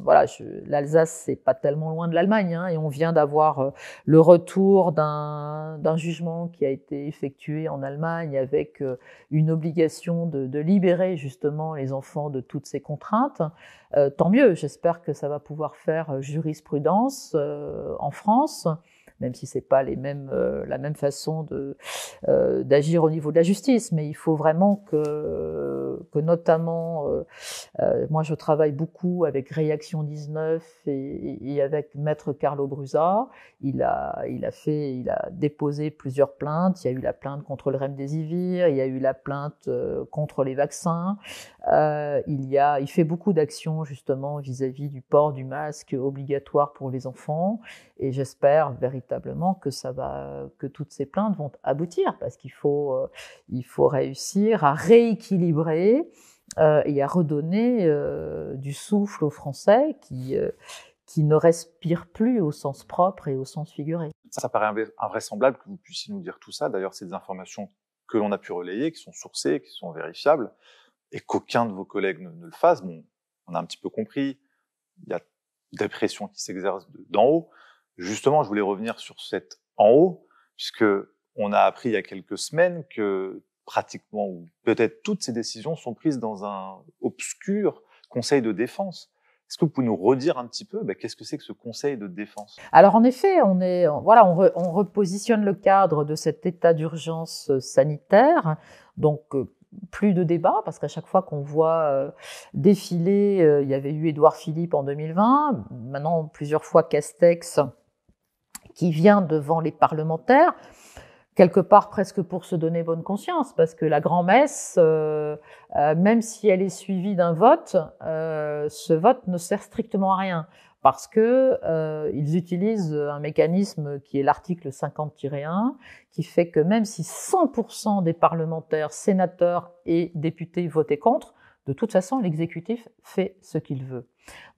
voilà, l'Alsace, c'est pas tellement loin de l'Allemagne, hein, et on vient d'avoir euh, le retour d'un jugement qui a été effectué en Allemagne avec une obligation de, de libérer justement les enfants de toutes ces contraintes. tant mieux, j'espère que ça va pouvoir faire jurisprudence en France même si c'est pas les mêmes, euh, la même façon euh, d'agir au niveau de la justice. Mais il faut vraiment que, que notamment, euh, moi je travaille beaucoup avec Réaction 19 et, avec Maître Carlo Brusa. Il a, il a fait, il a déposé plusieurs plaintes. Il y a eu la plainte contre le remdesivir, il y a eu la plainte contre les vaccins. il y a, il fait beaucoup d'actions justement vis-à-vis -vis du port du masque obligatoire pour les enfants. Et j'espère véritablement que ça va, que toutes ces plaintes vont aboutir, parce qu'il faut, euh, il faut réussir à rééquilibrer euh, et à redonner euh, du souffle aux Français qui, qui ne respirent plus au sens propre et au sens figuré.
Ça, paraît invraisemblable que vous puissiez nous dire tout ça. D'ailleurs, c'est des informations que l'on a pu relayer, qui sont sourcées, qui sont vérifiables, et qu'aucun de vos collègues ne, le fasse. on a un petit peu compris. Il y a des pressions qui s'exercent d'en haut, Justement, je voulais revenir sur cette en haut, puisque on a appris il y a quelques semaines que pratiquement ou peut-être toutes ces décisions sont prises dans un obscur conseil de défense. Est-ce que vous pouvez nous redire un petit peu ben, qu'est-ce que c'est que ce conseil de défense
Alors en effet, on est voilà, on, repositionne le cadre de cet état d'urgence euh, sanitaire, donc euh, plus de débat parce qu'à chaque fois qu'on voit euh, défiler, il y avait eu Édouard Philippe en 2020, maintenant plusieurs fois Castex qui vient devant les parlementaires, quelque part presque pour se donner bonne conscience, parce que la grand-messe, euh, euh, même si elle est suivie d'un vote, euh, ce vote ne sert strictement à rien, parce que ils utilisent un mécanisme qui est l'article 50-1, qui fait que même si 100% des parlementaires, sénateurs et députés votaient contre, de toute façon, l'exécutif fait ce qu'il veut.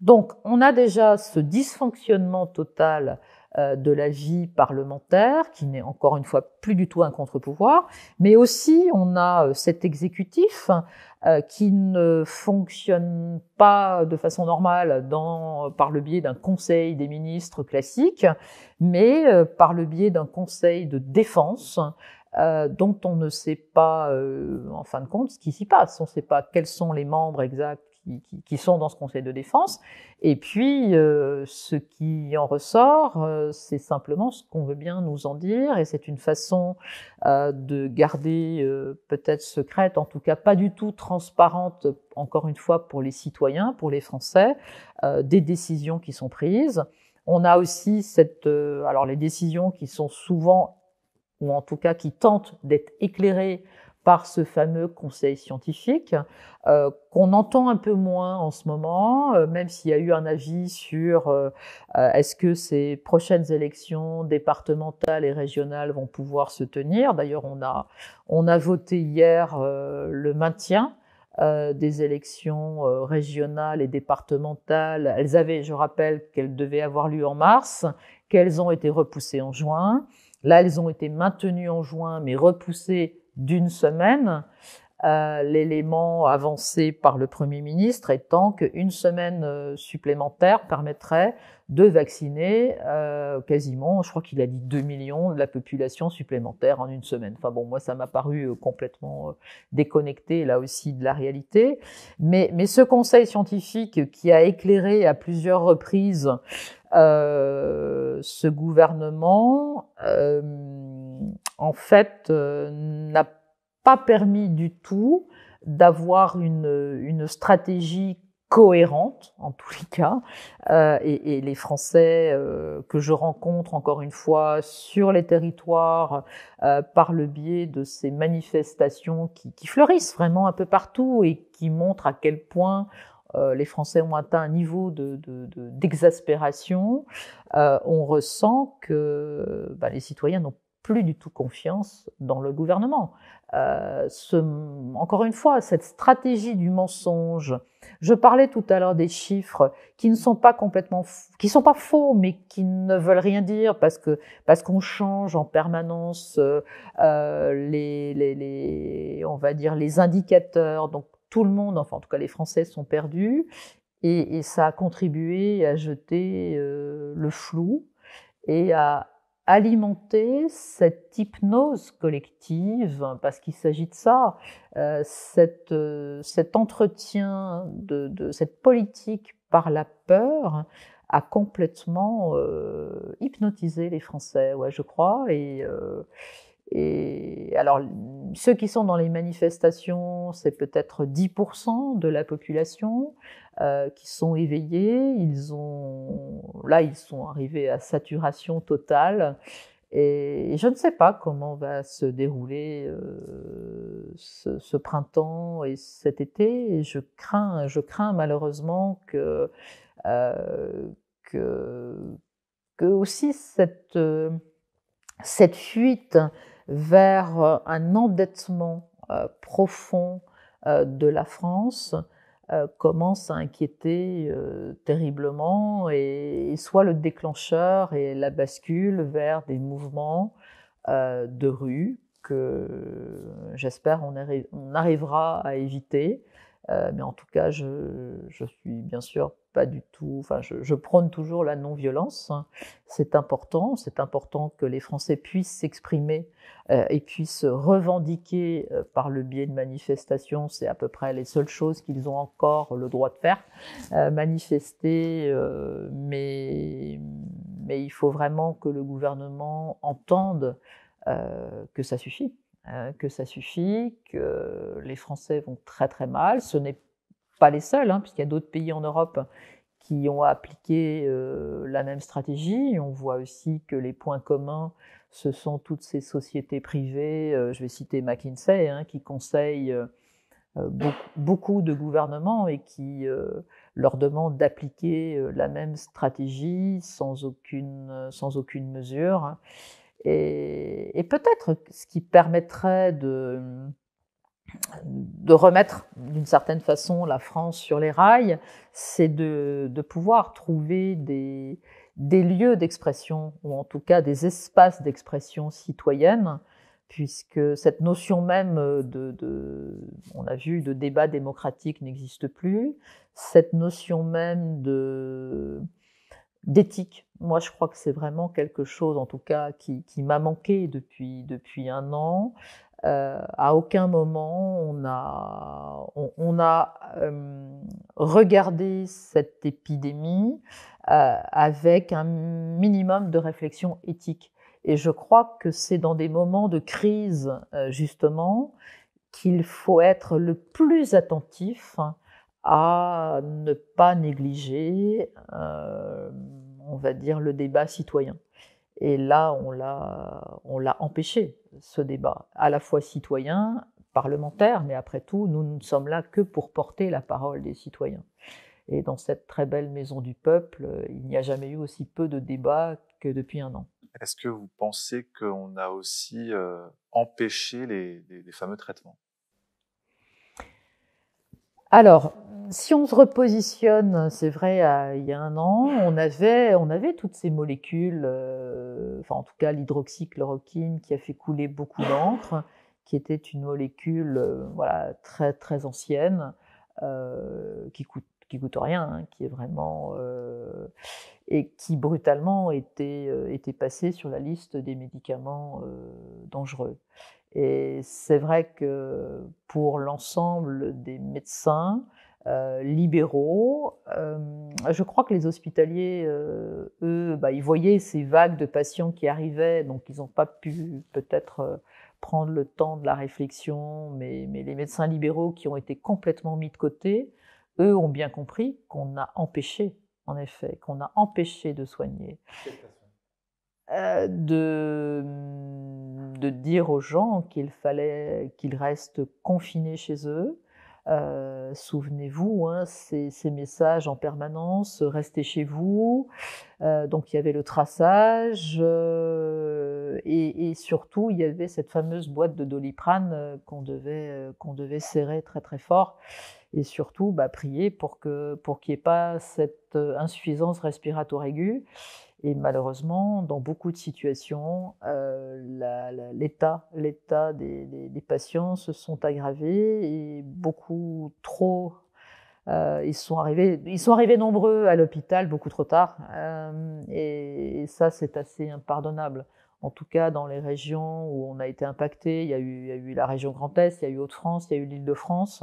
Donc, on a déjà ce dysfonctionnement total euh, de la vie parlementaire, qui n'est encore une fois plus du tout un contre-pouvoir, mais aussi on a euh, cet exécutif euh, qui ne fonctionne pas de façon normale dans, par le biais d'un conseil des ministres classique, mais par le biais d'un conseil de défense dont on ne sait pas, en fin de compte, ce qui s'y passe. On ne sait pas quels sont les membres exacts qui, qui, sont dans ce conseil de défense. Et puis, euh, ce qui en ressort, euh, c'est simplement ce qu'on veut bien nous en dire, et c'est une façon euh, de garder peut-être secrète, en tout cas pas du tout transparente, encore une fois, pour les citoyens, pour les Français, des décisions qui sont prises. On a aussi cette, alors les décisions qui sont souvent, ou en tout cas qui tentent d'être éclairées par ce fameux conseil scientifique euh, qu'on entend un peu moins en ce moment, euh, même s'il y a eu un avis sur euh, est-ce que ces prochaines élections départementales et régionales vont pouvoir se tenir. D'ailleurs, on a, on a voté hier le maintien des élections régionales et départementales. Elles avaient, je rappelle, qu'elles devaient avoir lieu en mars, qu'elles ont été repoussées en juin. Là, elles ont été maintenues en juin, mais repoussées d'une semaine, euh, l'élément avancé par le Premier ministre étant qu'une semaine euh, supplémentaire permettrait de vacciner euh, quasiment, je crois qu'il a dit 2 millions de la population supplémentaire en une semaine. Enfin bon, moi ça m'a paru complètement déconnecté là aussi de la réalité. Mais, mais ce conseil scientifique qui a éclairé à plusieurs reprises euh, ce gouvernement, euh, en fait, euh, n'a pas permis du tout d'avoir une, stratégie cohérente, en tous les cas. Et, les Français que je rencontre, encore une fois, sur les territoires, par le biais de ces manifestations qui, qui fleurissent vraiment un peu partout et qui montrent à quel point euh, les Français ont atteint un niveau d'exaspération, euh, on ressent que bah, les citoyens n'ont plus du tout confiance dans le gouvernement. Euh, encore une fois, cette stratégie du mensonge. Je parlais tout à l'heure des chiffres qui ne sont pas complètement, qui sont pas faux, mais qui ne veulent rien dire parce qu'on change en permanence les, les indicateurs. Donc tout le monde, enfin en tout cas les Français sont perdus, et, ça a contribué à jeter euh, le flou et à alimenter cette hypnose collective, hein, parce qu'il s'agit de ça, euh, cette, euh, cet entretien de, cette politique par la peur a complètement hypnotisé les Français, ouais, je crois, et et alors, ceux qui sont dans les manifestations, c'est peut-être 10% de la population euh, qui sont éveillés. Ils ont, là, ils sont arrivés à saturation totale. Et je ne sais pas comment va se dérouler euh, ce, printemps et cet été. Et je crains, je crains malheureusement que, euh, que, que aussi cette, cette fuite vers euh, un endettement euh, profond euh, de la France commence à inquiéter terriblement et, soit le déclencheur et la bascule vers des mouvements de rue que j'espère on, arrivera à éviter euh, mais en tout cas, je, suis bien sûr pas du tout. Enfin, je, prône toujours la non-violence. C'est important. C'est important que les Français puissent s'exprimer euh, et puissent revendiquer euh, par le biais de manifestations. C'est à peu près les seules choses qu'ils ont encore le droit de faire, manifester. mais il faut vraiment que le gouvernement entende que ça suffit euh, que ça suffit, que les Français vont très très mal. Ce n'est pas les seuls, hein, puisqu'il y a d'autres pays en Europe qui ont appliqué euh, la même stratégie. On voit aussi que les points communs, ce sont toutes ces sociétés privées, euh, je vais citer McKinsey, hein, qui conseille beaucoup, de gouvernements et qui leur demande d'appliquer la même stratégie sans aucune, sans aucune mesure. Et, peut-être ce qui permettrait de, de remettre d'une certaine façon la France sur les rails, c'est de, de, pouvoir trouver des, des lieux d'expression, ou en tout cas des espaces d'expression citoyenne, puisque cette notion même de, de on a vu, de débat démocratique n'existe plus, cette notion même de d'éthique. Moi, je crois que c'est vraiment quelque chose, en tout cas, qui, qui m'a manqué depuis, depuis un an. Euh, à aucun moment on a, on, a euh, regardé cette épidémie euh, avec un minimum de réflexion éthique. Et je crois que c'est dans des moments de crise, euh, justement, qu'il faut être le plus attentif à ne pas négliger euh, on va dire, le débat citoyen. Et là, on l'a empêché, ce débat, à la fois citoyen, parlementaire, mais après tout, nous ne sommes là que pour porter la parole des citoyens. Et dans cette très belle maison du peuple, euh, il n'y a jamais eu aussi peu de débats que depuis un an.
Est-ce que vous pensez qu'on a aussi euh, empêché les, les fameux traitements
Alors, si on se repositionne, c'est vrai, il y a un an, on avait, on avait toutes ces molécules, euh, enfin en tout cas l'hydroxychloroquine qui a fait couler beaucoup d'encre, qui était une molécule euh, voilà, très très ancienne, euh, qui coûte qui coûte rien, hein, qui est vraiment et qui brutalement était, était passée sur la liste des médicaments dangereux. Et c'est vrai que pour l'ensemble des médecins, euh, libéraux. Euh, je crois que les hospitaliers, euh, eux, bah, ils voyaient ces vagues de patients qui arrivaient, donc ils n'ont pas pu peut-être prendre le temps de la réflexion, mais, les médecins libéraux qui ont été complètement mis de côté, eux ont bien compris qu'on a empêché, en effet, qu'on a empêché de soigner. De, de dire aux gens qu'il fallait qu'ils restent confinés chez eux, euh, souvenez-vous, hein, ces, ces, messages en permanence, restez chez vous, euh, donc il y avait le traçage euh, et, surtout il y avait cette fameuse boîte de doliprane euh, qu'on devait, serrer très très fort et surtout bah, prier pour qu'il pour n'y ait pas cette insuffisance respiratoire aiguë. Et malheureusement, dans beaucoup de situations, l'état des patients se sont aggravés et beaucoup trop euh, ils sont arrivés, ils sont arrivés nombreux à l'hôpital beaucoup trop tard, euh, et, ça c'est assez impardonnable. En tout cas, dans les régions où on a été impacté, il y a eu, il y a eu la région Grand Est, il y a eu Haute-France, il y a eu l'Île-de-France.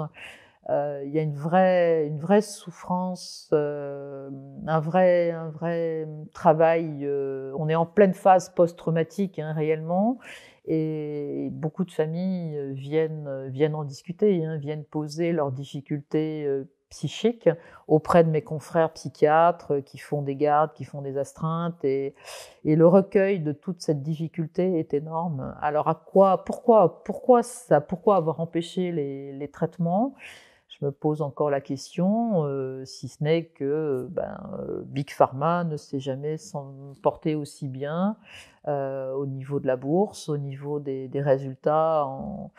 Euh, il y a une vraie, une vraie souffrance, euh, un vrai, un vrai travail. Euh, on est en pleine phase post-traumatique hein, réellement, et beaucoup de familles viennent, viennent en discuter, hein, viennent poser leurs difficultés psychique auprès de mes confrères psychiatres qui font des gardes, qui font des astreintes. Et, et le recueil de toute cette difficulté est énorme. Alors à quoi, pourquoi, pourquoi, ça, pourquoi avoir empêché les, traitements je me pose encore la question, euh, si ce n'est que ben, euh, Big Pharma ne s'est jamais porté aussi bien euh, au niveau de la bourse, au niveau des, des résultats en,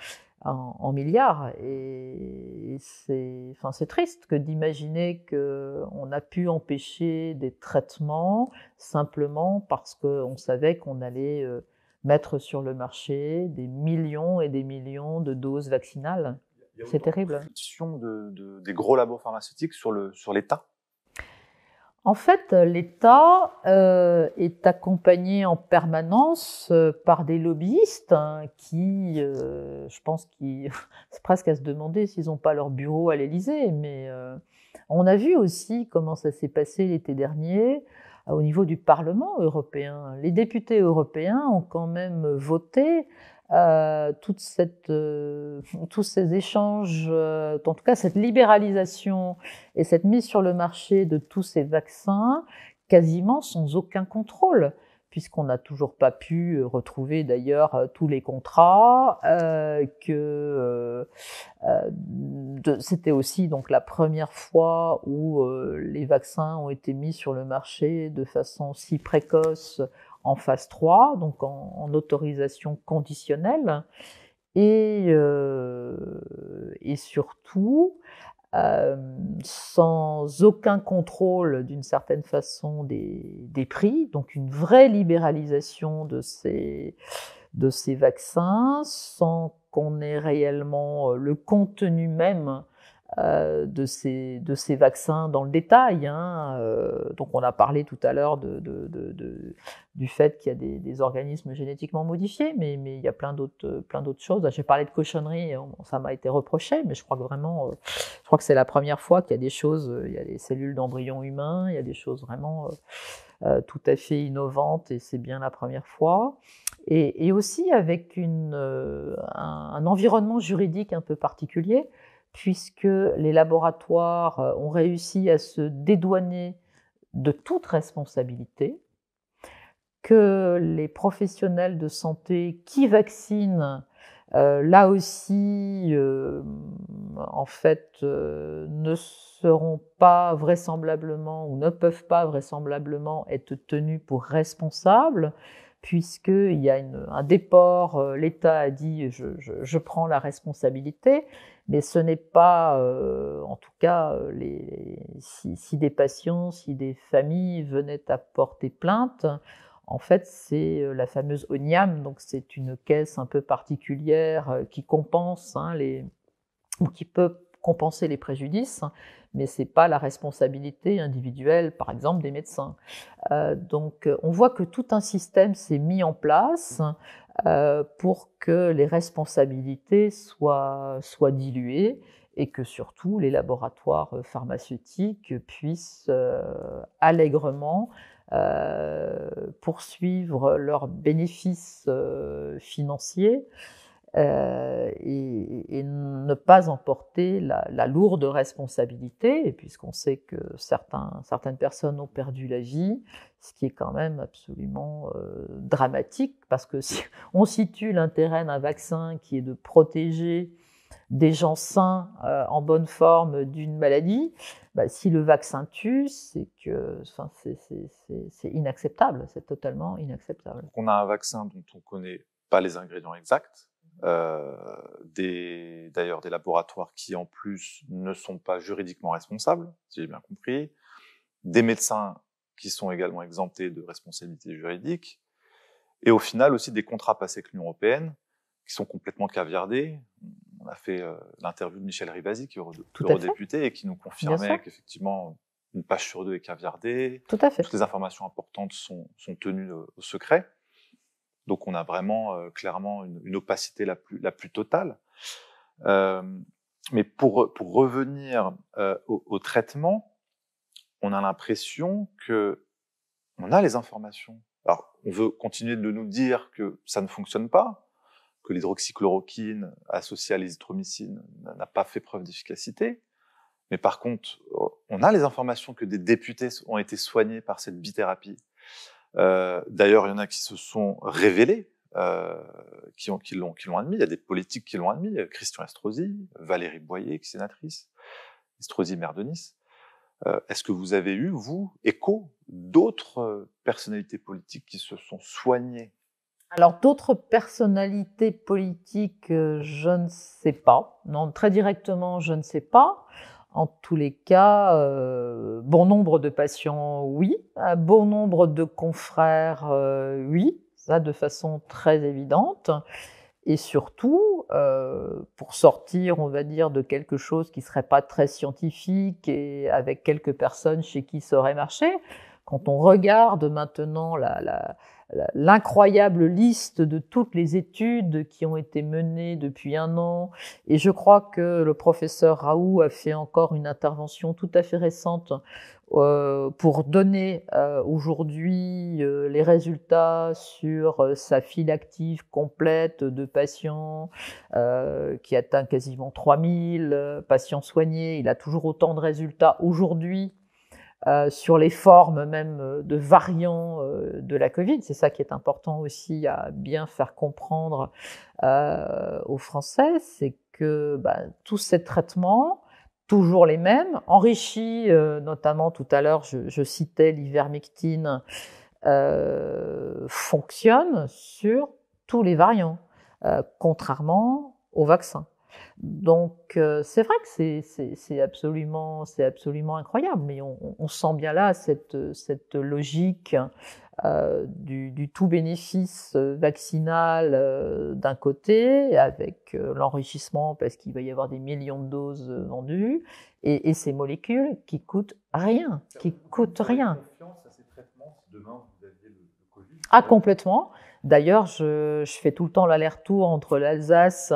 en, milliards. Et, c'est enfin, triste que d'imaginer qu'on a pu empêcher des traitements simplement parce qu'on savait qu'on allait euh, mettre sur le marché des millions et des millions de doses vaccinales. C'est terrible. Hein. De, de,
des gros labos pharmaceutiques sur l'État
en fait, l'État euh, est accompagné en permanence euh, par des lobbyistes hein, qui, euh, je pense, qui, [laughs] c'est presque à se demander s'ils n'ont pas leur bureau à l'Élysée. Mais euh, on a vu aussi comment ça s'est passé l'été dernier au niveau du Parlement européen. Les députés européens ont quand même voté euh, euh, tous ces échanges, euh, en tout cas cette libéralisation et cette mise sur le marché de tous ces vaccins, quasiment sans aucun contrôle, puisqu'on n'a toujours pas pu retrouver d'ailleurs tous les contrats, que c'était aussi donc la première fois où les vaccins ont été mis sur le marché de façon si précoce en phase 3, donc en, autorisation conditionnelle. Et, euh, surtout, euh, sans aucun contrôle d'une certaine façon des, prix, donc une vraie libéralisation de ces, de ces vaccins, sans qu'on ait réellement euh, le contenu même euh, de ces, de ces vaccins dans le détail. Hein. Euh, donc on a parlé tout à l'heure du fait qu'il y a des, organismes génétiquement modifiés, mais, il y a plein d'autres, plein d'autres choses. J'ai parlé de cochonnerie, ça m'a été reproché, mais je crois que vraiment, euh, je crois que c'est la première fois qu'il y a des choses, il y a des cellules d'embryons humains, il y a des choses vraiment tout à fait innovantes, et c'est bien la première fois. Et, aussi avec une, un, environnement juridique un peu particulier puisque les laboratoires euh, ont réussi à se dédouaner de toute responsabilité, que les professionnels de santé qui vaccinent euh, là aussi, euh, en fait, ne seront pas vraisemblablement ou ne peuvent pas vraisemblablement être tenus pour responsables, puisqu'il y a un déport, euh, l'État a dit je, prends la responsabilité, mais ce n'est pas, euh, en tout cas, euh, les, si, des patients, si des familles venaient à porter plainte, en fait, c'est la fameuse ONIAM, donc c'est une caisse un peu particulière qui compense hein, les, ou qui peut compenser les préjudices, mais ce n'est pas la responsabilité individuelle, par exemple, des médecins. Euh, donc euh, on voit que tout un système s'est mis en place euh, pour que les responsabilités soient, soient diluées et que surtout les laboratoires pharmaceutiques puissent allègrement poursuivre leurs bénéfices financiers euh, et, ne pas emporter la, la lourde responsabilité, puisqu'on sait que certains, certaines personnes ont perdu la vie, ce qui est quand même absolument euh, dramatique, parce que si [laughs] on situe l'intérêt d'un vaccin qui est de protéger des gens sains, euh, en bonne forme d'une maladie, bah, si le vaccin tue, c'est que, enfin, c'est inacceptable, c'est totalement inacceptable. on a un vaccin dont
on ne connaît pas les ingrédients exacts, euh, d'ailleurs des laboratoires qui en plus ne sont pas juridiquement responsables, si j'ai bien compris, des médecins qui sont également exemptés de responsabilité juridique, et au final aussi des contrats passés avec l'Union européenne qui sont complètement caviardés. On a fait euh, l'interview de Michel Rivasi, qui est eurodéputé, et qui nous confirmait qu'effectivement, une page sur deux est caviardée. Tout à fait. Toutes les informations importantes sont tenues euh, au secret. Donc on a vraiment euh, clairement une, opacité la plus, totale. Euh, mais pour, revenir euh, au, traitement, on a l'impression que on a les informations. Alors on veut continuer de nous dire que ça ne fonctionne pas, que l'hydroxychloroquine associée à l'azithromycine n'a pas fait preuve d'efficacité. Mais par contre, on a les informations que des députés ont été soignés par cette bithérapie. Euh, d'ailleurs, il y en a qui se sont révélés, euh, qui l'ont qui admis. Il y a des politiques qui l'ont admis. Euh, Christian Estrosi, Valérie Boyer, sénatrice, Estrosi, maire de Nice. Est-ce que vous avez eu, vous, écho d'autres personnalités politiques qui se sont soignées
alors d'autres personnalités politiques, je ne sais pas. Non, très directement, je ne sais pas. En tous les cas, euh, bon nombre de patients, oui. Un bon nombre de confrères, euh, oui. Ça, de façon très évidente. Et surtout, euh, pour sortir, on va dire, de quelque chose qui ne serait pas très scientifique et avec quelques personnes chez qui ça aurait marché, quand on regarde maintenant la, la l'incroyable liste de toutes les études qui ont été menées depuis un an. Et je crois que le professeur Raoult a fait encore une intervention tout à fait récente euh, pour donner euh, aujourd'hui euh, les résultats sur sa file active complète de patients qui atteint quasiment 3000 patients soignés. Il a toujours autant de résultats aujourd'hui euh, sur les formes même euh, de variants euh, de la Covid. C'est ça qui est important aussi à bien faire comprendre aux Français, c'est que bah, tous ces traitements, toujours les mêmes, enrichis, notamment tout à l'heure je, je, citais l'ivermectine, fonctionnent sur tous les variants, contrairement au vaccin. Donc euh, c'est vrai que c'est absolument, absolument incroyable, mais on, sent bien là cette, cette logique euh, du, tout bénéfice euh, vaccinal d'un côté, avec l'enrichissement parce qu'il va y avoir des millions de doses vendues, et, et, ces molécules qui coûtent rien, qui coûtent rien.
Confiance à ces traitements si vous avez le,
Ah complètement. D'ailleurs, je, je, fais tout le temps l'aller-retour entre l'Alsace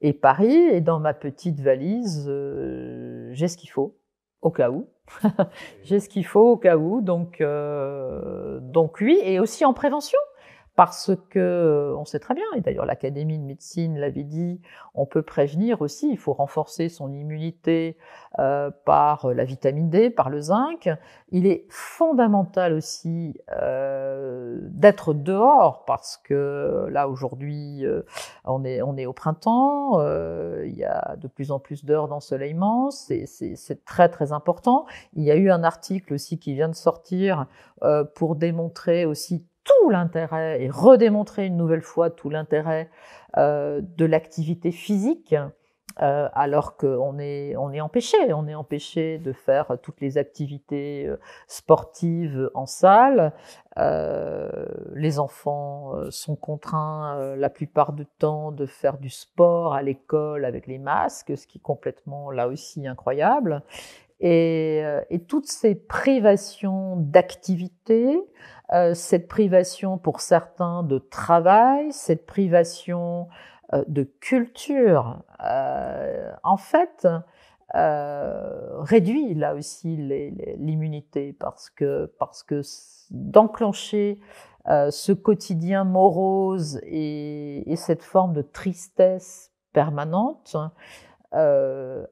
et Paris. est dans ma petite valise, euh, j'ai ce qu'il faut, au cas où. [laughs] j'ai ce qu'il faut au cas où. Donc, euh, donc oui, et aussi en prévention parce que euh, on sait très bien, et d'ailleurs l'Académie de médecine l'avait dit, on peut prévenir aussi, il faut renforcer son immunité euh, par la vitamine D, par le zinc. Il est fondamental aussi euh, d'être dehors, parce que là aujourd'hui, euh, on, est, on est au printemps, euh, il y a de plus en plus d'heures d'ensoleillement, c'est très très important. Il y a eu un article aussi qui vient de sortir pour démontrer aussi tout l'intérêt et redémontrer une nouvelle fois tout l'intérêt euh, de l'activité physique. Euh, alors qu'on est, on est empêché, on est empêché de faire toutes les activités euh, sportives en salle. les enfants sont contraints la plupart du temps de faire du sport à l'école avec les masques, ce qui est complètement là aussi incroyable. Et, euh, et toutes ces privations d'activité, euh, cette privation pour certains de travail, cette privation euh, de culture, en fait, réduit là aussi l'immunité parce que, parce que d'enclencher ce quotidien morose et, et, cette forme de tristesse permanente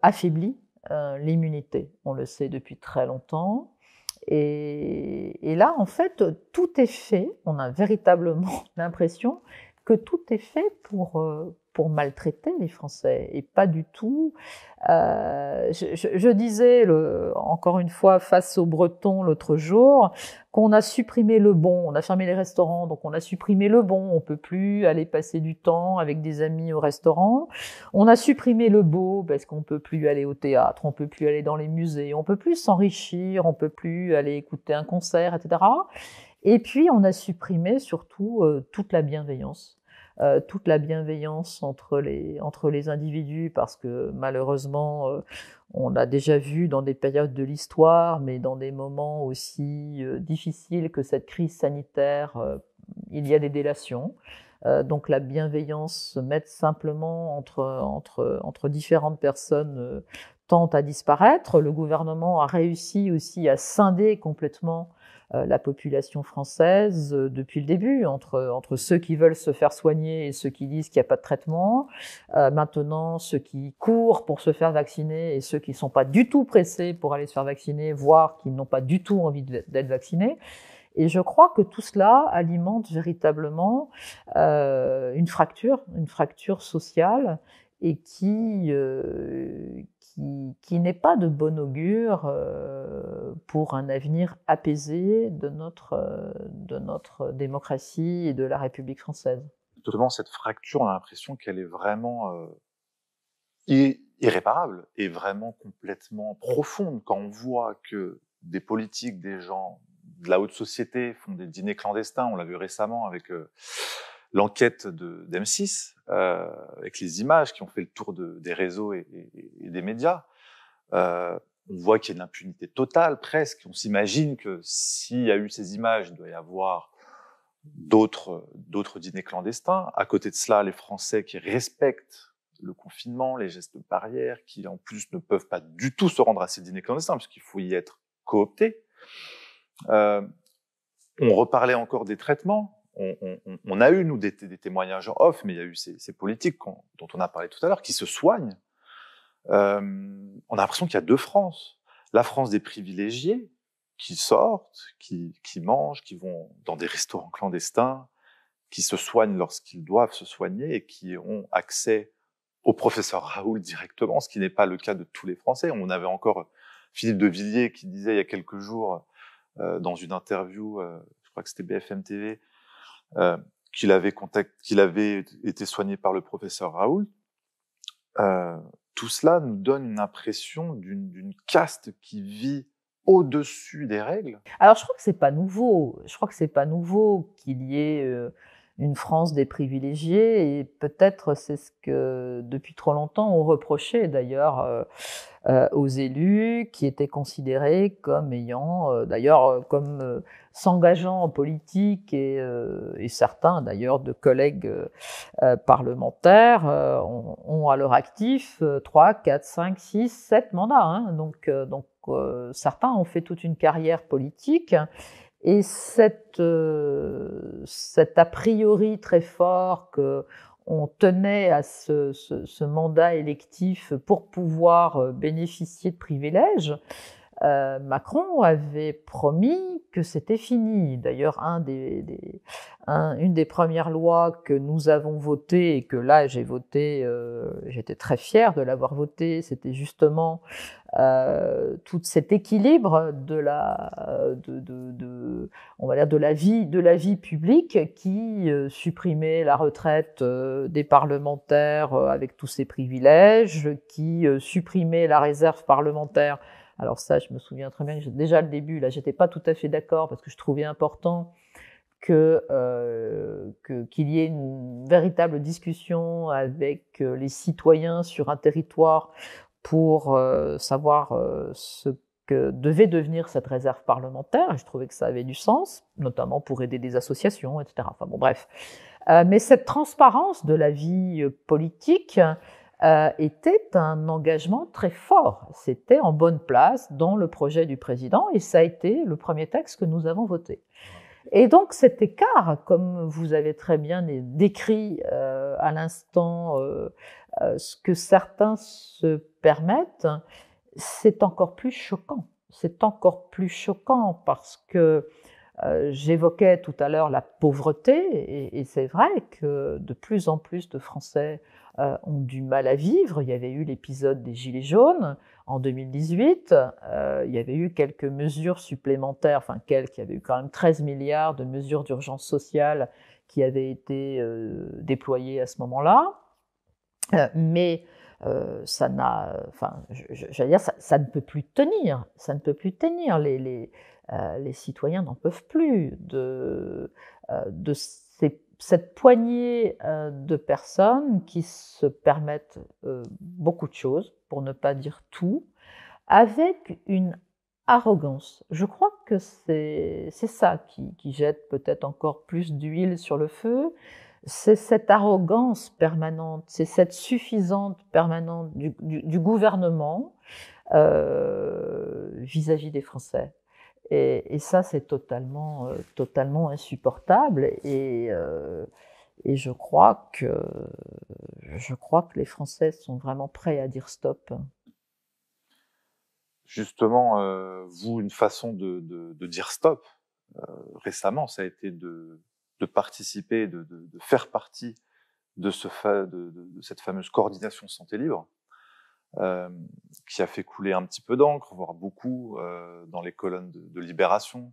affaiblit euh, l'immunité. On le sait depuis très longtemps. Et, et, là, en fait, tout est fait. On a véritablement [laughs] l'impression que tout est fait pour, euh, pour maltraiter les Français et pas du tout. Euh, je, disais le, encore une fois face aux Bretons l'autre jour qu'on a supprimé le bon, on a fermé les restaurants, donc on a supprimé le bon, on peut plus aller passer du temps avec des amis au restaurant, on a supprimé le beau parce qu'on peut plus aller au théâtre, on peut plus aller dans les musées, on peut plus s'enrichir, on peut plus aller écouter un concert, etc. Et puis on a supprimé surtout euh, toute la bienveillance euh, toute la bienveillance entre les, entre les individus, parce que malheureusement, euh, on l'a déjà vu dans des périodes de l'histoire, mais dans des moments aussi euh, difficiles que cette crise sanitaire, il y a des délations. donc la bienveillance se met simplement entre, entre, entre différentes personnes tente à disparaître. Le gouvernement a réussi aussi à scinder complètement euh, la population française euh, depuis le début, entre, entre ceux qui veulent se faire soigner et ceux qui disent qu'il n'y a pas de traitement, euh, maintenant ceux qui courent pour se faire vacciner et ceux qui ne sont pas du tout pressés pour aller se faire vacciner, voire qui n'ont pas du tout envie d'être vaccinés. Et je crois que tout cela alimente véritablement une fracture, une fracture sociale, et qui, qui, n'est pas de bon augure euh, pour un avenir apaisé de notre, euh, de notre démocratie et de la République française.
Totalement, cette fracture, on a l'impression qu'elle est vraiment euh, irréparable et vraiment complètement profonde quand on voit que des politiques, des gens de la haute société font des dîners clandestins. On l'a vu récemment avec l'enquête de d'M6 euh, avec les images qui ont fait le tour des réseaux et, des médias. Euh, on voit qu'il y a une impunité totale presque. On s'imagine que s'il y a eu ces images, il doit y avoir d'autres dîners clandestins. À côté de cela, les Français qui respectent le confinement, les gestes de barrières, qui en plus ne peuvent pas du tout se rendre à ces dîners clandestins parce qu'il faut y être coopté. Euh, on reparlait encore des traitements on, a eu, nous, des, des, témoignages off, mais il y a eu ces, politiques dont on a parlé tout à l'heure, qui se soignent. Euh, on a l'impression qu'il y a deux France. La France des privilégiés, qui sortent, qui, mangent, qui vont dans des restaurants clandestins, qui se soignent lorsqu'ils doivent se soigner et qui ont accès au professeur Raoul directement, ce qui n'est pas le cas de tous les Français. On avait encore Philippe de Villiers qui disait il y a quelques jours, euh, dans une interview, euh, je crois que c'était BFM TV, euh, qu'il avait, été soigné par le professeur Raoul, euh, tout cela nous donne une impression d'une, caste
qui vit au-dessus des règles. Alors je crois que c'est pas nouveau. Je crois que c'est pas nouveau qu'il y ait euh, une France des privilégiés et peut-être c'est ce que depuis trop longtemps on reprochait d'ailleurs euh, euh, aux élus qui étaient considérés comme ayant euh, d'ailleurs comme s'engageant en politique et, certains d'ailleurs de collègues parlementaires ont, à leur actif 3, 4, 5, 6, 7 mandats. Hein. donc, donc certains ont fait toute une carrière politique et cette, euh, cet a priori très fort que on tenait à ce mandat électif pour pouvoir euh, bénéficier de privilèges, euh, Macron avait promis que c'était fini. D'ailleurs, une des premières lois que nous avons votées et que là j'ai voté, euh, j'étais très fière de l'avoir votée, c'était justement euh, tout cet équilibre on de de la vie publique qui supprimait la retraite des parlementaires avec tous ses privilèges, qui supprimait la réserve parlementaire alors ça, je me souviens très bien, déjà le début, là, j'étais pas tout à fait d'accord parce que je trouvais important que euh, qu'il y ait une véritable discussion avec euh, les citoyens sur un territoire pour euh, savoir ce que devait devenir cette réserve parlementaire. Je trouvais que ça avait du sens, notamment pour aider des associations, etc. Enfin bon, bref. mais cette transparence de la vie politique, euh, était un engagement très fort. C'était en bonne place dans le projet du président et ça a été le premier texte que nous avons voté. Et donc cet écart, comme vous avez très bien décrit euh, à l'instant euh, ce que certains se permettent, c'est encore plus choquant. C'est encore plus choquant parce que j'évoquais tout à l'heure la pauvreté, et, et c'est vrai que de plus en plus de Français euh, ont du mal à vivre. Il y avait eu l'épisode des Gilets jaunes en 2018. Euh, il y avait eu quelques mesures supplémentaires, enfin quelques, il y avait eu quand même 13 milliards de mesures d'urgence sociale qui avaient été euh, déployées à ce moment-là. mais ça n'a, enfin, j'allais dire, ça, ne peut plus tenir. Ça ne peut plus tenir. Les, citoyens n'en peuvent plus de, de ces cette poignée euh, de personnes qui se permettent euh, beaucoup de choses, pour ne pas dire tout, avec une arrogance. Je crois que c'est ça qui, jette peut-être encore plus d'huile sur le feu. C'est cette arrogance permanente, c'est cette suffisante permanente du, gouvernement vis à -vis des Français. Et, ça, c'est totalement, euh, totalement insupportable. Euh, et, je, crois que, je crois que les Français sont vraiment prêts à dire stop.
Justement, euh, vous, une façon de, dire stop, récemment, ça a été de, participer, de, faire partie de, de, cette fameuse coordination santé libre, euh, qui a fait couler un petit peu d'encre, voire beaucoup, euh, dans les colonnes de, Libération.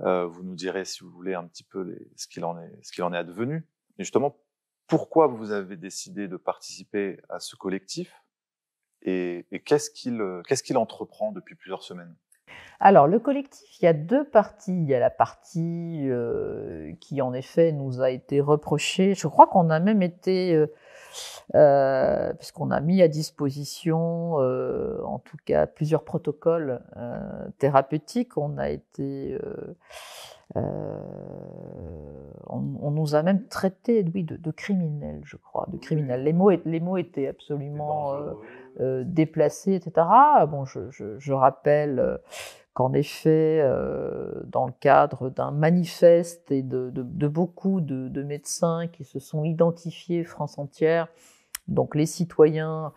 Euh, vous nous direz, si vous voulez, un petit peu ce qu'il en est, ce qu'il en est advenu. Et justement, pourquoi vous avez décidé de participer à ce collectif et, qu'est-ce qu'il, qu'est-ce qu'il entreprend depuis plusieurs semaines
alors, le collectif, il y a deux parties. Il y a la partie qui, en effet, nous a été reprochée. Je crois qu'on a même été euh, puisqu'on a mis à disposition, euh, en tout cas, plusieurs protocoles euh, thérapeutiques. On a été, on, nous a même traité, oui, de, criminels, je crois, de criminels. Les mots, les mots étaient absolument déplacés, etc. Bon, je, je rappelle en effet, euh, dans le cadre d'un manifeste et de, beaucoup de, médecins qui se sont identifiés France entière, donc les citoyens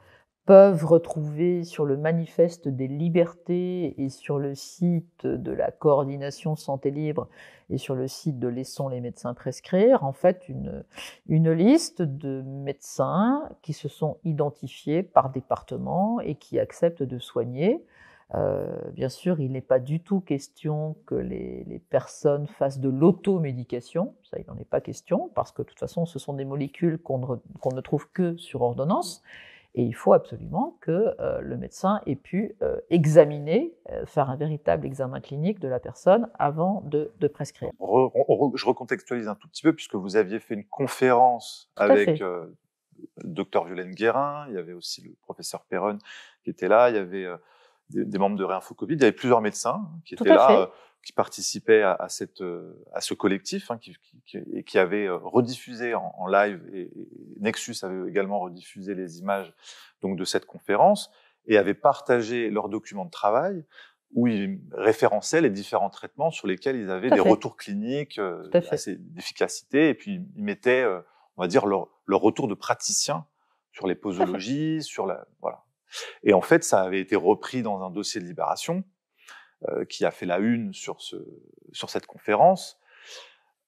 peuvent retrouver sur le manifeste des libertés et sur le site de la coordination santé libre et sur le site de Laissons les médecins prescrire, en fait, une liste de médecins qui se sont identifiés par département et qui acceptent de soigner euh, bien sûr, il n'est pas du tout question que les, personnes fassent de l'automédication, ça il n'en est pas question, parce que de toute façon ce sont des molécules qu'on ne, trouve que sur ordonnance, et il faut absolument que euh, le médecin ait pu euh, examiner, faire un véritable examen clinique de la personne avant de, prescrire. je
recontextualise un tout petit peu, puisque vous aviez fait une conférence avec le docteur Violaine Guérin, il y avait aussi le professeur Perron qui était là, il y avait des, membres de Réinfo Covid. Il y avait plusieurs médecins hein, qui étaient là, euh, qui participaient à, à, cette, euh, à ce collectif hein, qui, qui, et qui avaient euh, rediffusé en, live et, Nexus avait également rediffusé les images donc de cette conférence et avait partagé leurs documents de travail où ils référençaient les différents traitements sur lesquels ils avaient des retours cliniques d'efficacité et puis ils mettaient on va dire leur, leur retour de praticien sur les posologies, sur la voilà et en fait, ça avait été repris dans un dossier de Libération euh, qui a fait la une sur, ce, sur cette conférence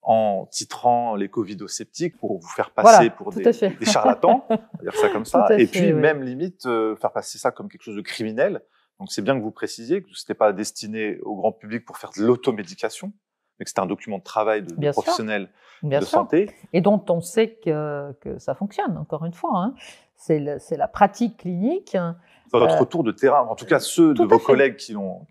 en titrant les covidosceptiques pour vous faire passer pour des, charlatans, [laughs] dire ça comme ça, et puis même limite euh, faire passer ça comme quelque chose de criminel. Donc c'est bien que vous précisiez que ce n'était pas destiné au grand public pour faire de l'automédication, mais c'est un document de travail de, de professionnels
de santé. Et dont on sait que, ça fonctionne, encore une fois. Hein. C'est la pratique clinique. Hein votre euh, retour
de terrain, en tout cas ceux de vos collègues qui l'ont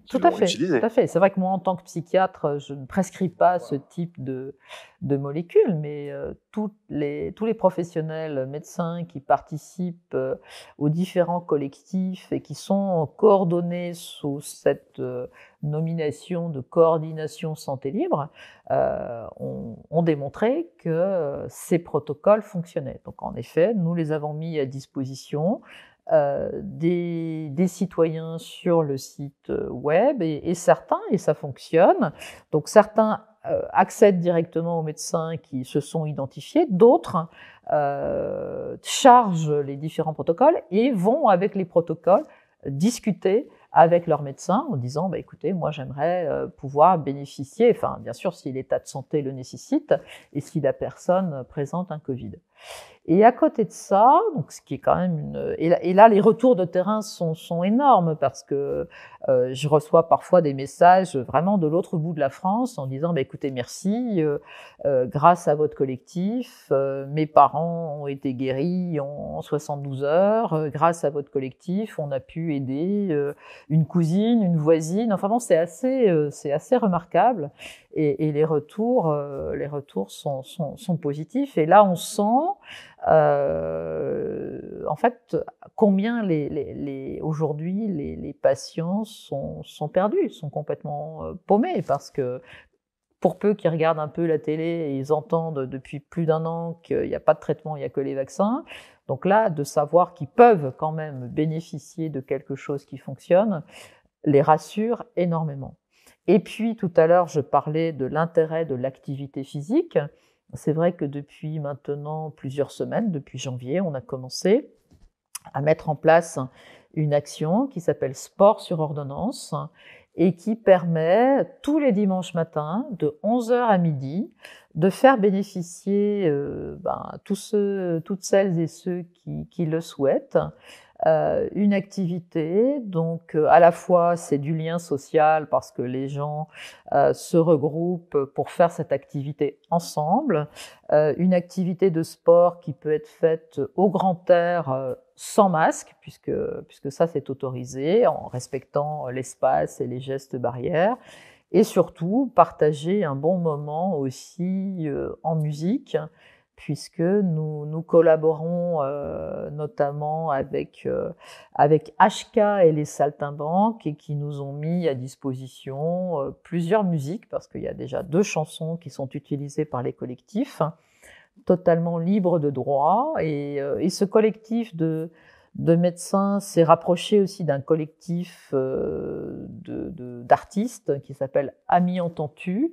utilisé. Tout à
fait. C'est vrai que moi, en tant que psychiatre, euh, je ne prescris pas ce type de, de molécules, mais euh, toutes les, tous les professionnels médecins qui participent aux différents collectifs et qui sont coordonnés sous cette nomination de coordination santé libre ont, ont, démontré que ces protocoles fonctionnaient. Donc en effet, nous les avons mis à disposition euh, des, citoyens sur le site euh, web et, certains, et ça fonctionne, donc certains euh, accèdent directement aux médecins qui se sont identifiés, d'autres chargent les différents protocoles et vont avec les protocoles discuter avec leurs médecins en disant bah, écoutez, moi j'aimerais pouvoir bénéficier, enfin bien sûr si l'état de santé le nécessite et si la personne présente un Covid. Et à côté de ça, donc ce qui est quand même une et là, les retours de terrain sont, sont énormes parce que euh, je reçois parfois des messages vraiment de l'autre bout de la France en disant bah, écoutez merci euh, euh, grâce à votre collectif euh, mes parents ont été guéris en, 72 heures grâce à votre collectif on a pu aider une cousine une voisine enfin bon c'est assez c'est assez remarquable et, les retours, euh, les retours sont, positifs. Et là, on sent, euh, en fait, combien aujourd'hui les, patients sont, sont perdus, sont complètement euh, paumés parce que pour peu qu'ils regardent un peu la télé et ils entendent depuis plus d'un an qu'il n'y a pas de traitement, il n'y a que les vaccins. Donc là, de savoir qu'ils peuvent quand même bénéficier de quelque chose qui fonctionne les rassure énormément. Et puis tout à l'heure, je parlais de l'intérêt de l'activité physique. C'est vrai que depuis maintenant plusieurs semaines, depuis janvier, on a commencé à mettre en place une action qui s'appelle Sport sur ordonnance et qui permet tous les dimanches matins, de 11h à midi, de faire bénéficier euh, ben, tous ceux, toutes celles et ceux qui, qui le souhaitent euh, une activité. Donc, euh, à la fois, c'est du lien social parce que les gens euh, se regroupent pour faire cette activité ensemble. une activité de sport qui peut être faite au grand air sans masque, puisque, puisque ça, c'est autorisé en respectant l'espace et les gestes barrières. Et surtout, partager un bon moment aussi en musique puisque nous, collaborons euh, notamment avec, euh, avec HK et les Saltimbanques et qui nous ont mis à disposition euh, plusieurs musiques, parce qu'il y a déjà deux chansons qui sont utilisées par les collectifs, totalement libres de droit. Et, ce collectif de, de médecins s'est rapproché aussi d'un collectif d'artistes de, qui s'appelle Amis Entendus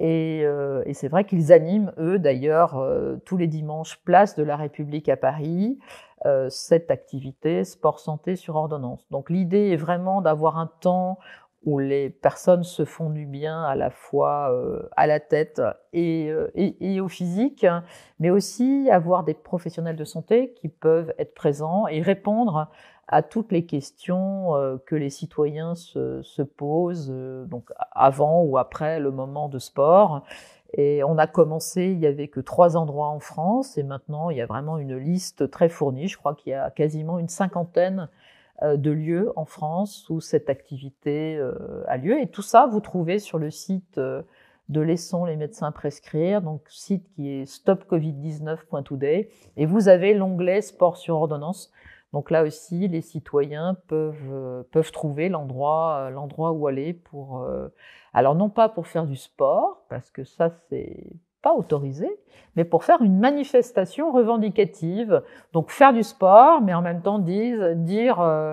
euh, et, c'est vrai qu'ils animent, eux d'ailleurs, euh, tous les dimanches, place de la République à Paris, euh, cette activité sport santé sur ordonnance. Donc l'idée est vraiment d'avoir un temps où les personnes se font du bien à la fois à la tête et, au physique, hein, mais aussi avoir des professionnels de santé qui peuvent être présents et répondre à toutes les questions euh, que les citoyens se, se posent, euh, donc avant ou après le moment de sport. Et on a commencé, il n'y avait que trois endroits en France, et maintenant il y a vraiment une liste très fournie. Je crois qu'il y a quasiment une cinquantaine euh, de lieux en France où cette activité a lieu. Et tout ça, vous trouvez sur le site de Laissons les médecins prescrire, donc site qui est stopcovid19.today. Et vous avez l'onglet Sport sur ordonnance donc là aussi, les citoyens peuvent, euh, peuvent trouver l'endroit, euh, l'endroit où aller pour... Euh, alors non pas pour faire du sport, parce que ça, c'est pas autorisé, mais pour faire une manifestation revendicative. Donc faire du sport, mais en même temps dire... dire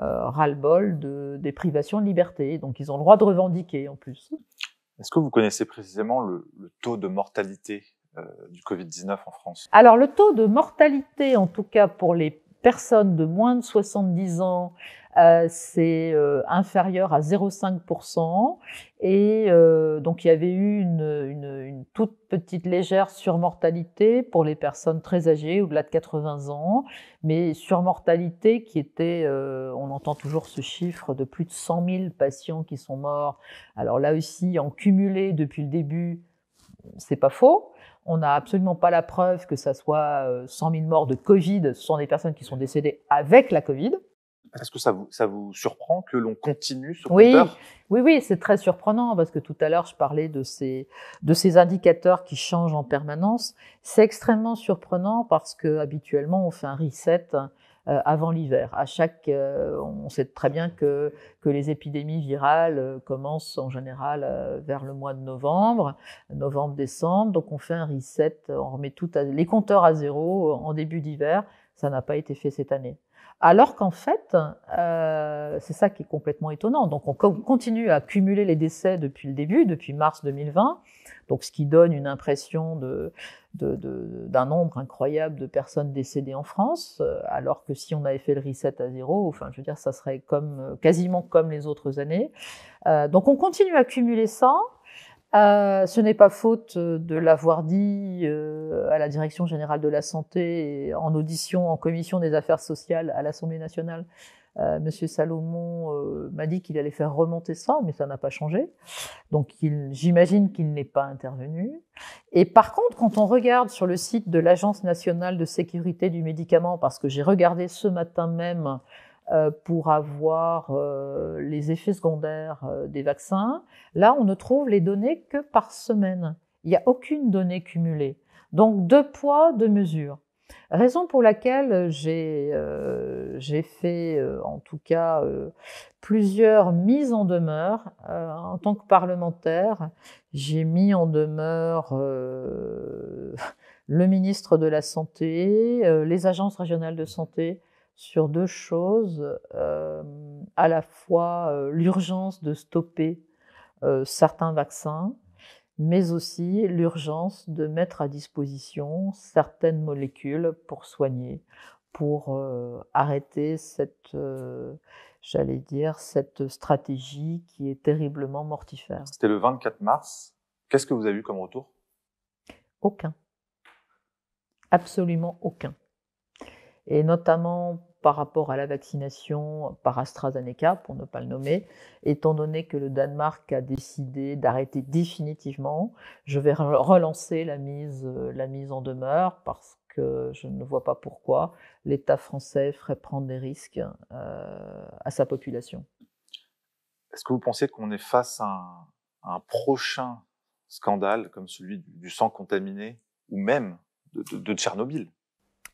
ras-le-bol de, des privations de liberté. Donc ils ont le droit de revendiquer en plus.
Est-ce que vous connaissez précisément le, taux de mortalité du Covid-19 en France Alors
le taux de mortalité, en tout cas pour les personne de moins de 70 ans, euh, c'est euh, inférieur à 0,5%. Et euh, donc il y avait eu une, une, toute petite légère surmortalité pour les personnes très âgées, au-delà de 80 ans, mais surmortalité qui était, euh, on entend toujours ce chiffre de plus de 100 000 patients qui sont morts. Alors là aussi, en cumulé depuis le début, c'est pas faux. On n'a absolument pas la preuve que ça soit 100 euh, 000 morts de Covid, ce sont des personnes qui sont décédées avec la Covid.
Est-ce que ça vous, ça vous surprend que l'on continue
ce oui, Oui, oui, c'est très surprenant parce que tout à l'heure, je parlais de ces, de ces indicateurs qui changent en permanence. C'est extrêmement surprenant parce que habituellement, on fait un reset euh, avant l'hiver. À chaque, euh, on sait très bien que, que les épidémies virales euh, commencent en général vers le mois de novembre, novembre-décembre. Donc on fait un reset, on remet tout les compteurs à zéro en début d'hiver. Ça n'a pas été fait cette année. Alors qu'en fait, euh, c'est ça qui est complètement étonnant. Donc on continue à cumuler les décès depuis le début, depuis mars 2020. Donc, ce qui donne une impression de, d'un nombre incroyable de personnes décédées en France, euh, alors que si on avait fait le reset à zéro, enfin, je veux dire, ça serait comme, euh, quasiment comme les autres années. Euh, donc, on continue à cumuler ça. ce n'est pas faute de l'avoir dit à la Direction générale de la santé, en audition, en commission des affaires sociales à l'Assemblée nationale, euh, Monsieur Salomon euh, m'a dit qu'il allait faire remonter ça, mais ça n'a pas changé. Donc j'imagine qu'il n'est pas intervenu. Et par contre, quand on regarde sur le site de l'Agence nationale de sécurité du médicament, parce que j'ai regardé ce matin même euh, pour avoir les effets secondaires des vaccins, là on ne trouve les données que par semaine. Il n'y a aucune donnée cumulée. Donc deux poids, deux mesures. Raison pour laquelle j'ai euh, fait, euh, en tout cas, euh, plusieurs mises en demeure. en tant que parlementaire, j'ai mis en demeure [laughs] le ministre de la Santé, les agences régionales de santé sur deux choses, à la fois l'urgence de stopper certains vaccins, mais aussi l'urgence de mettre à disposition certaines molécules pour soigner, pour euh, arrêter cette, euh, j'allais dire, cette stratégie qui est terriblement mortifère.
C'était le 24 mars. Qu'est-ce que vous avez eu comme retour
Aucun. Absolument aucun. Et notamment par rapport à la vaccination par AstraZeneca, pour ne pas le nommer, étant donné que le Danemark a décidé d'arrêter définitivement, je vais relancer la mise, euh, la mise en demeure parce que je ne vois pas pourquoi l'État français ferait prendre des risques euh, à sa population.
Est-ce que vous pensez qu'on est face à un, prochain scandale comme celui du, sang contaminé ou même de Tchernobyl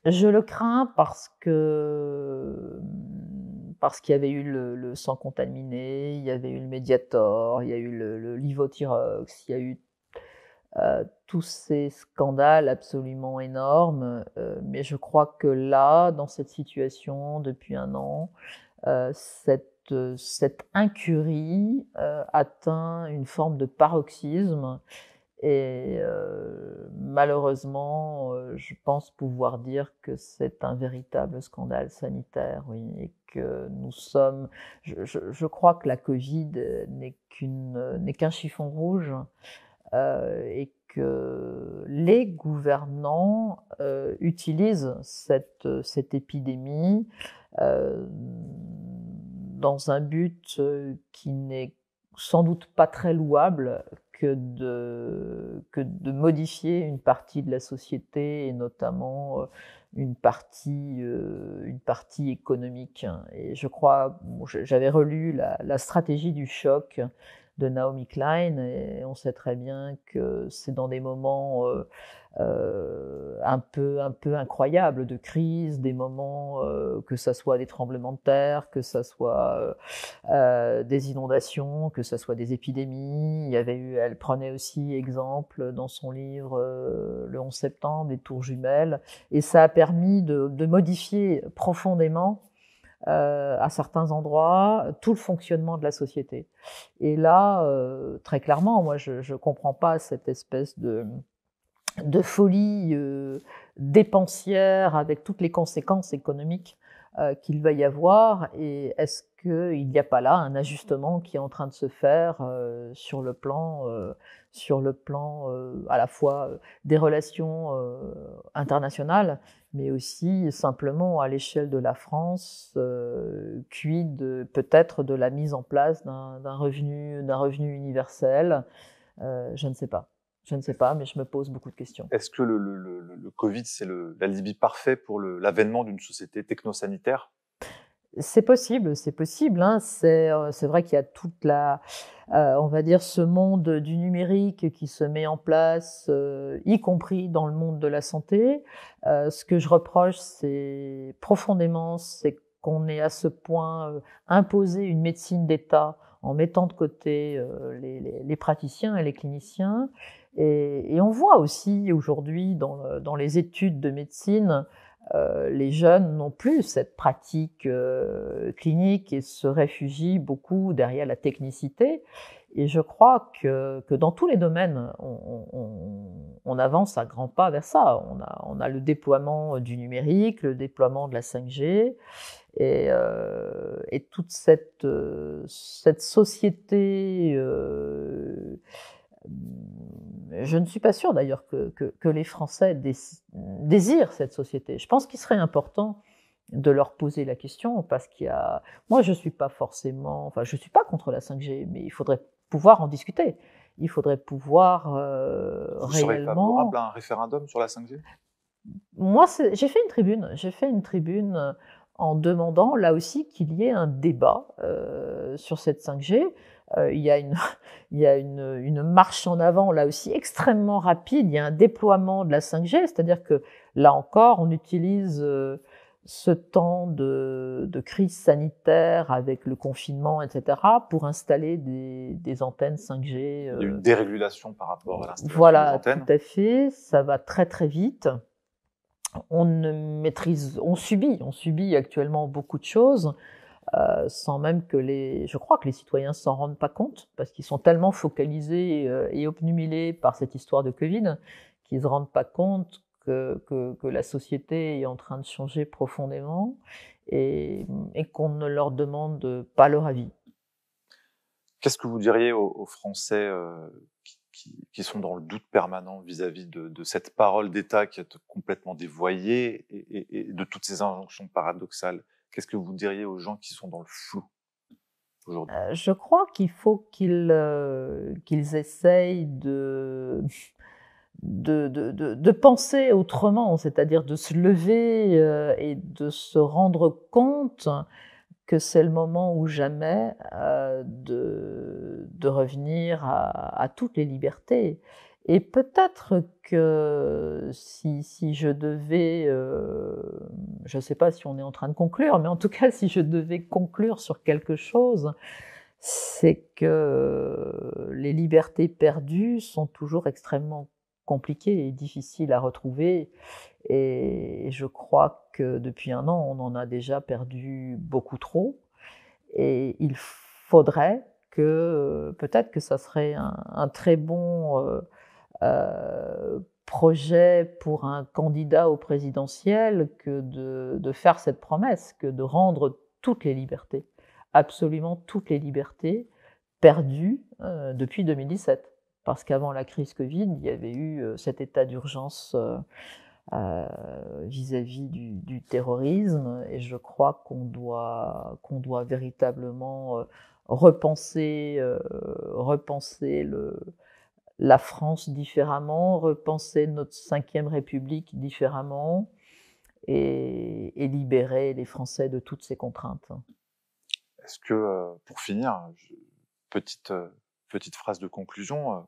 je le crains parce que hum, parce qu'il y avait eu le, sang contaminé, il y avait eu le Mediator, il y a eu le, il y a eu euh, tous ces scandales absolument énormes. Euh, mais je crois que là, dans cette situation, depuis un an, euh, cette incurie atteint une forme de paroxysme et euh, malheureusement, euh, je pense pouvoir dire que c'est un véritable scandale sanitaire, oui, que nous sommes. Je, crois que la Covid n'est euh, qu'un chiffon rouge, et que les gouvernants utilisent cette épidémie dans un but qui n'est sans doute pas très louable, que de, que de modifier une partie de la société et notamment euh, une partie, euh, une partie économique. Et je crois, j'avais relu la, la stratégie du choc de Naomi Klein. Et on sait très bien que c'est dans des moments euh, euh, un, peu, un peu incroyables de crise, des moments, euh, que ce soit des tremblements de terre, que ce soit des inondations, que ce soit des épidémies. Il y avait eu, elle prenait aussi exemple dans son livre le 11 septembre les tours jumelles. Et ça a permis de, de modifier profondément euh, à certains endroits, tout le fonctionnement de la société. Et là, euh, très clairement, moi, je ne comprends pas cette espèce de, de folie euh, dépensière avec toutes les conséquences économiques qu'il va y avoir. Et est-ce qu'il n'y a pas là un ajustement qui est en train de se faire sur le plan sur le plan euh, à la fois euh, des relations euh, internationales, mais aussi simplement à l'échelle de la France, euh, quid peut-être de la mise en place d'un revenu, d'un revenu universel, je ne sais pas. Je ne sais pas, mais je me pose beaucoup de questions.
Est-ce que le, Covid, c'est libye parfait pour l'avènement d'une société technosanitaire
c'est possible, c'est possible. Hein. C'est vrai qu'il y a toute la, euh, on va dire, ce monde du numérique qui se met en place, euh, y compris dans le monde de la santé. Euh, ce que je reproche, c'est profondément, c'est qu'on ait à ce point imposé une médecine d'État en mettant de côté les, praticiens et les cliniciens. Et, on voit aussi aujourd'hui dans, les études de médecine euh, les jeunes n'ont plus cette pratique euh, clinique et se réfugient beaucoup derrière la technicité. Et je crois que, que dans tous les domaines, on, avance à grands pas vers ça. On a, on a, le déploiement du numérique, le déploiement de la 5G, et, euh, et toute cette, cette société je ne suis pas sûre d'ailleurs que, les Français désirent cette société. Je pense qu'il serait important de leur poser la question parce qu'il y a. Moi, je ne suis pas forcément. Enfin, je ne suis pas contre la 5G, mais il faudrait pouvoir en discuter. Il faudrait pouvoir euh, Vous réellement.
favorable à un référendum sur la 5G
Moi, j'ai fait une tribune. J'ai fait une tribune en demandant là aussi qu'il y ait un débat euh, sur cette 5G euh, il y a, [laughs] une, marche en avant là aussi extrêmement rapide, il y a un déploiement de la 5G, c'est-à-dire que là encore, on utilise euh, ce temps de, crise sanitaire avec le confinement, etc., pour installer des, antennes 5G. une euh,
dérégulation par rapport à l'installation voilà, Voilà, tout à
fait. Ça va très très vite. On maîtrise, on subit, on subit actuellement beaucoup de choses. Euh, sans même que les, je crois que les citoyens s'en rendent pas compte, parce qu'ils sont tellement focalisés euh, et obnubilés par cette histoire de Covid qu'ils se rendent pas compte que, la société est en train de changer profondément et, qu'on ne leur demande pas leur avis.
Qu'est-ce que vous diriez aux, Français euh, qui, sont dans le doute permanent vis-à-vis de, cette parole d'État qui est complètement dévoyée et, de toutes ces injonctions paradoxales Qu'est-ce que vous diriez aux gens qui sont dans le flou
aujourd'hui euh, Je crois qu'il faut qu'ils euh, qu'ils essayent de de, de, penser autrement, c'est-à-dire de se lever euh, et de se rendre compte que c'est le moment ou jamais de, revenir à, à toutes les libertés. Et peut-être que si, si, je devais, euh, je ne sais pas si on est en train de conclure, mais en tout cas, [laughs] si je devais conclure sur quelque chose, c'est que les libertés perdues sont toujours extrêmement compliquées et difficiles à retrouver. Et je crois que depuis un an, on en a déjà perdu beaucoup trop. Et il faudrait que peut-être que ça serait un, très bon... Euh, euh, projet pour un candidat au présidentiel que de, faire cette promesse, que de rendre toutes les libertés, absolument toutes les libertés perdues euh, depuis 2017. Parce qu'avant la crise Covid, il y avait eu euh, cet état d'urgence vis-à-vis du, terrorisme et je crois qu'on doit, qu'on doit véritablement repenser, repenser le, la France différemment, repenser notre Cinquième République différemment et, libérer les Français de toutes ces contraintes.
Est-ce que, euh, pour finir, petite, euh, petite phrase de conclusion, euh,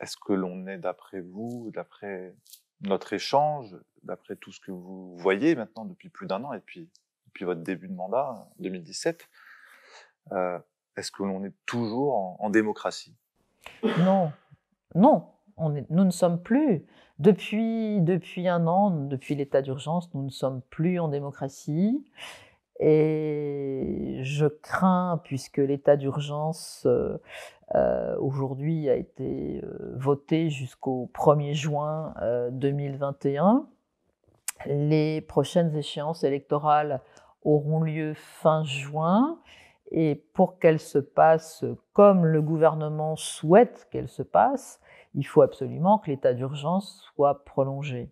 est-ce que l'on est, d'après vous, d'après notre échange, d'après tout ce que vous voyez maintenant depuis plus d'un an et puis depuis votre début de mandat, 2017, est-ce que l'on est toujours en démocratie
Non, non, nous ne sommes plus. Depuis, un an, depuis l'état d'urgence, nous ne sommes plus en démocratie. Et je crains, puisque l'état d'urgence euh, euh, aujourd'hui a été euh, voté jusqu'au 1er juin 2021, les prochaines échéances électorales auront lieu fin juin. Et pour qu'elle se passe comme le gouvernement souhaite qu'elle se passe, il faut absolument que l'état d'urgence soit prolongé.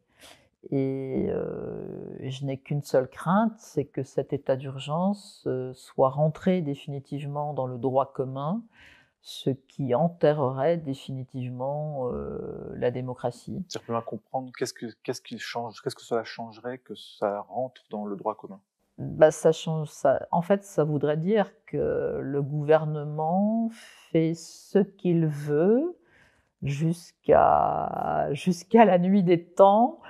Et euh, je n'ai qu'une seule crainte, c'est que cet état d'urgence euh, soit rentré définitivement dans le droit commun, ce qui enterrerait définitivement euh, la démocratie.
cest comprendre qu'est-ce que, qu'est-ce change, qu'est-ce que cela changerait que ça rentre dans le droit
commun bah, ça en fait, ça voudrait dire que le gouvernement fait ce qu'il veut jusqu'à jusqu'à la nuit des temps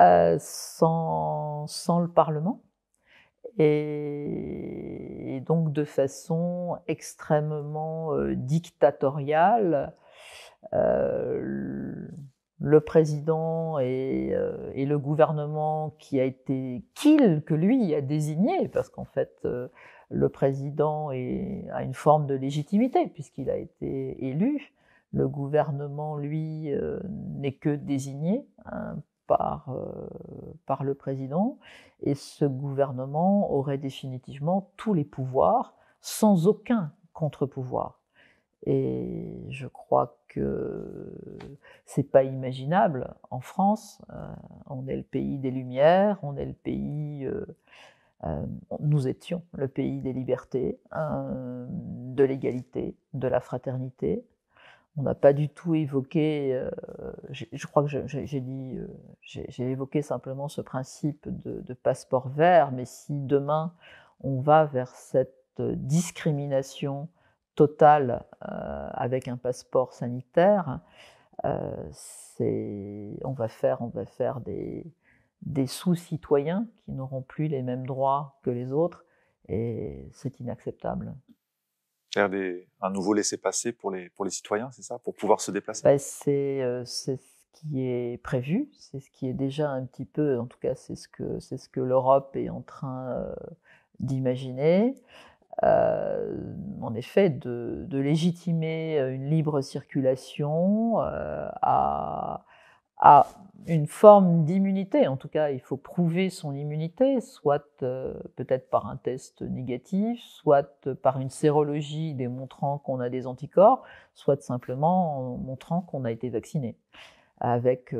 euh, sans, le Parlement. Et, donc de façon extrêmement euh, dictatoriale, euh, le président euh, et, le gouvernement qui a été qu'il que lui a désigné parce qu'en fait euh, le président a une forme de légitimité puisqu'il a été élu le gouvernement lui euh, n'est que désigné hein, par le président et ce gouvernement aurait définitivement tous les pouvoirs sans aucun contre-pouvoir et je crois que c'est pas imaginable. En France, euh, on est le pays des Lumières, on est le pays. Euh, euh, nous étions le pays des libertés, de l'égalité, de la fraternité. On n'a pas du tout évoqué, je, crois que j'ai dit, j'ai évoqué simplement ce principe de, de passeport vert, mais si demain on va vers cette discrimination Total, euh, avec un passeport sanitaire, euh, on va faire, on va faire des, des sous-citoyens qui n'auront plus les mêmes droits que les autres, et c'est inacceptable.
Des, un nouveau laissez-passer pour les, pour les citoyens, c'est ça Pour pouvoir se déplacer ben,
euh, c'est, ce qui est prévu, c'est ce qui est déjà un petit peu, en tout cas c'est ce que, c'est ce que l'Europe est en train d'imaginer. Euh, en effet, de, légitimer une libre circulation euh, à, une forme d'immunité. En tout cas, il faut prouver son immunité, soit euh, peut-être par un test négatif, soit par une sérologie démontrant qu'on a des anticorps, soit simplement en montrant qu'on a été vacciné. Avec,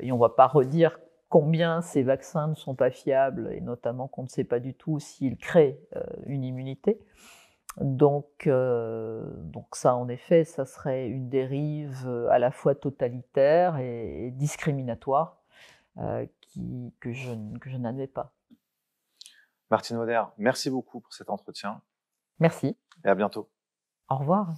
et on ne va pas redire combien ces vaccins ne sont pas fiables et notamment qu'on ne sait pas du tout s'ils créent euh, une immunité. Donc, euh, donc ça, en effet, ça serait une dérive euh, à la fois totalitaire et, discriminatoire qui, que je, que je n'admets pas.
Martine Moder, merci beaucoup pour cet entretien. Merci. Et à bientôt. Au revoir.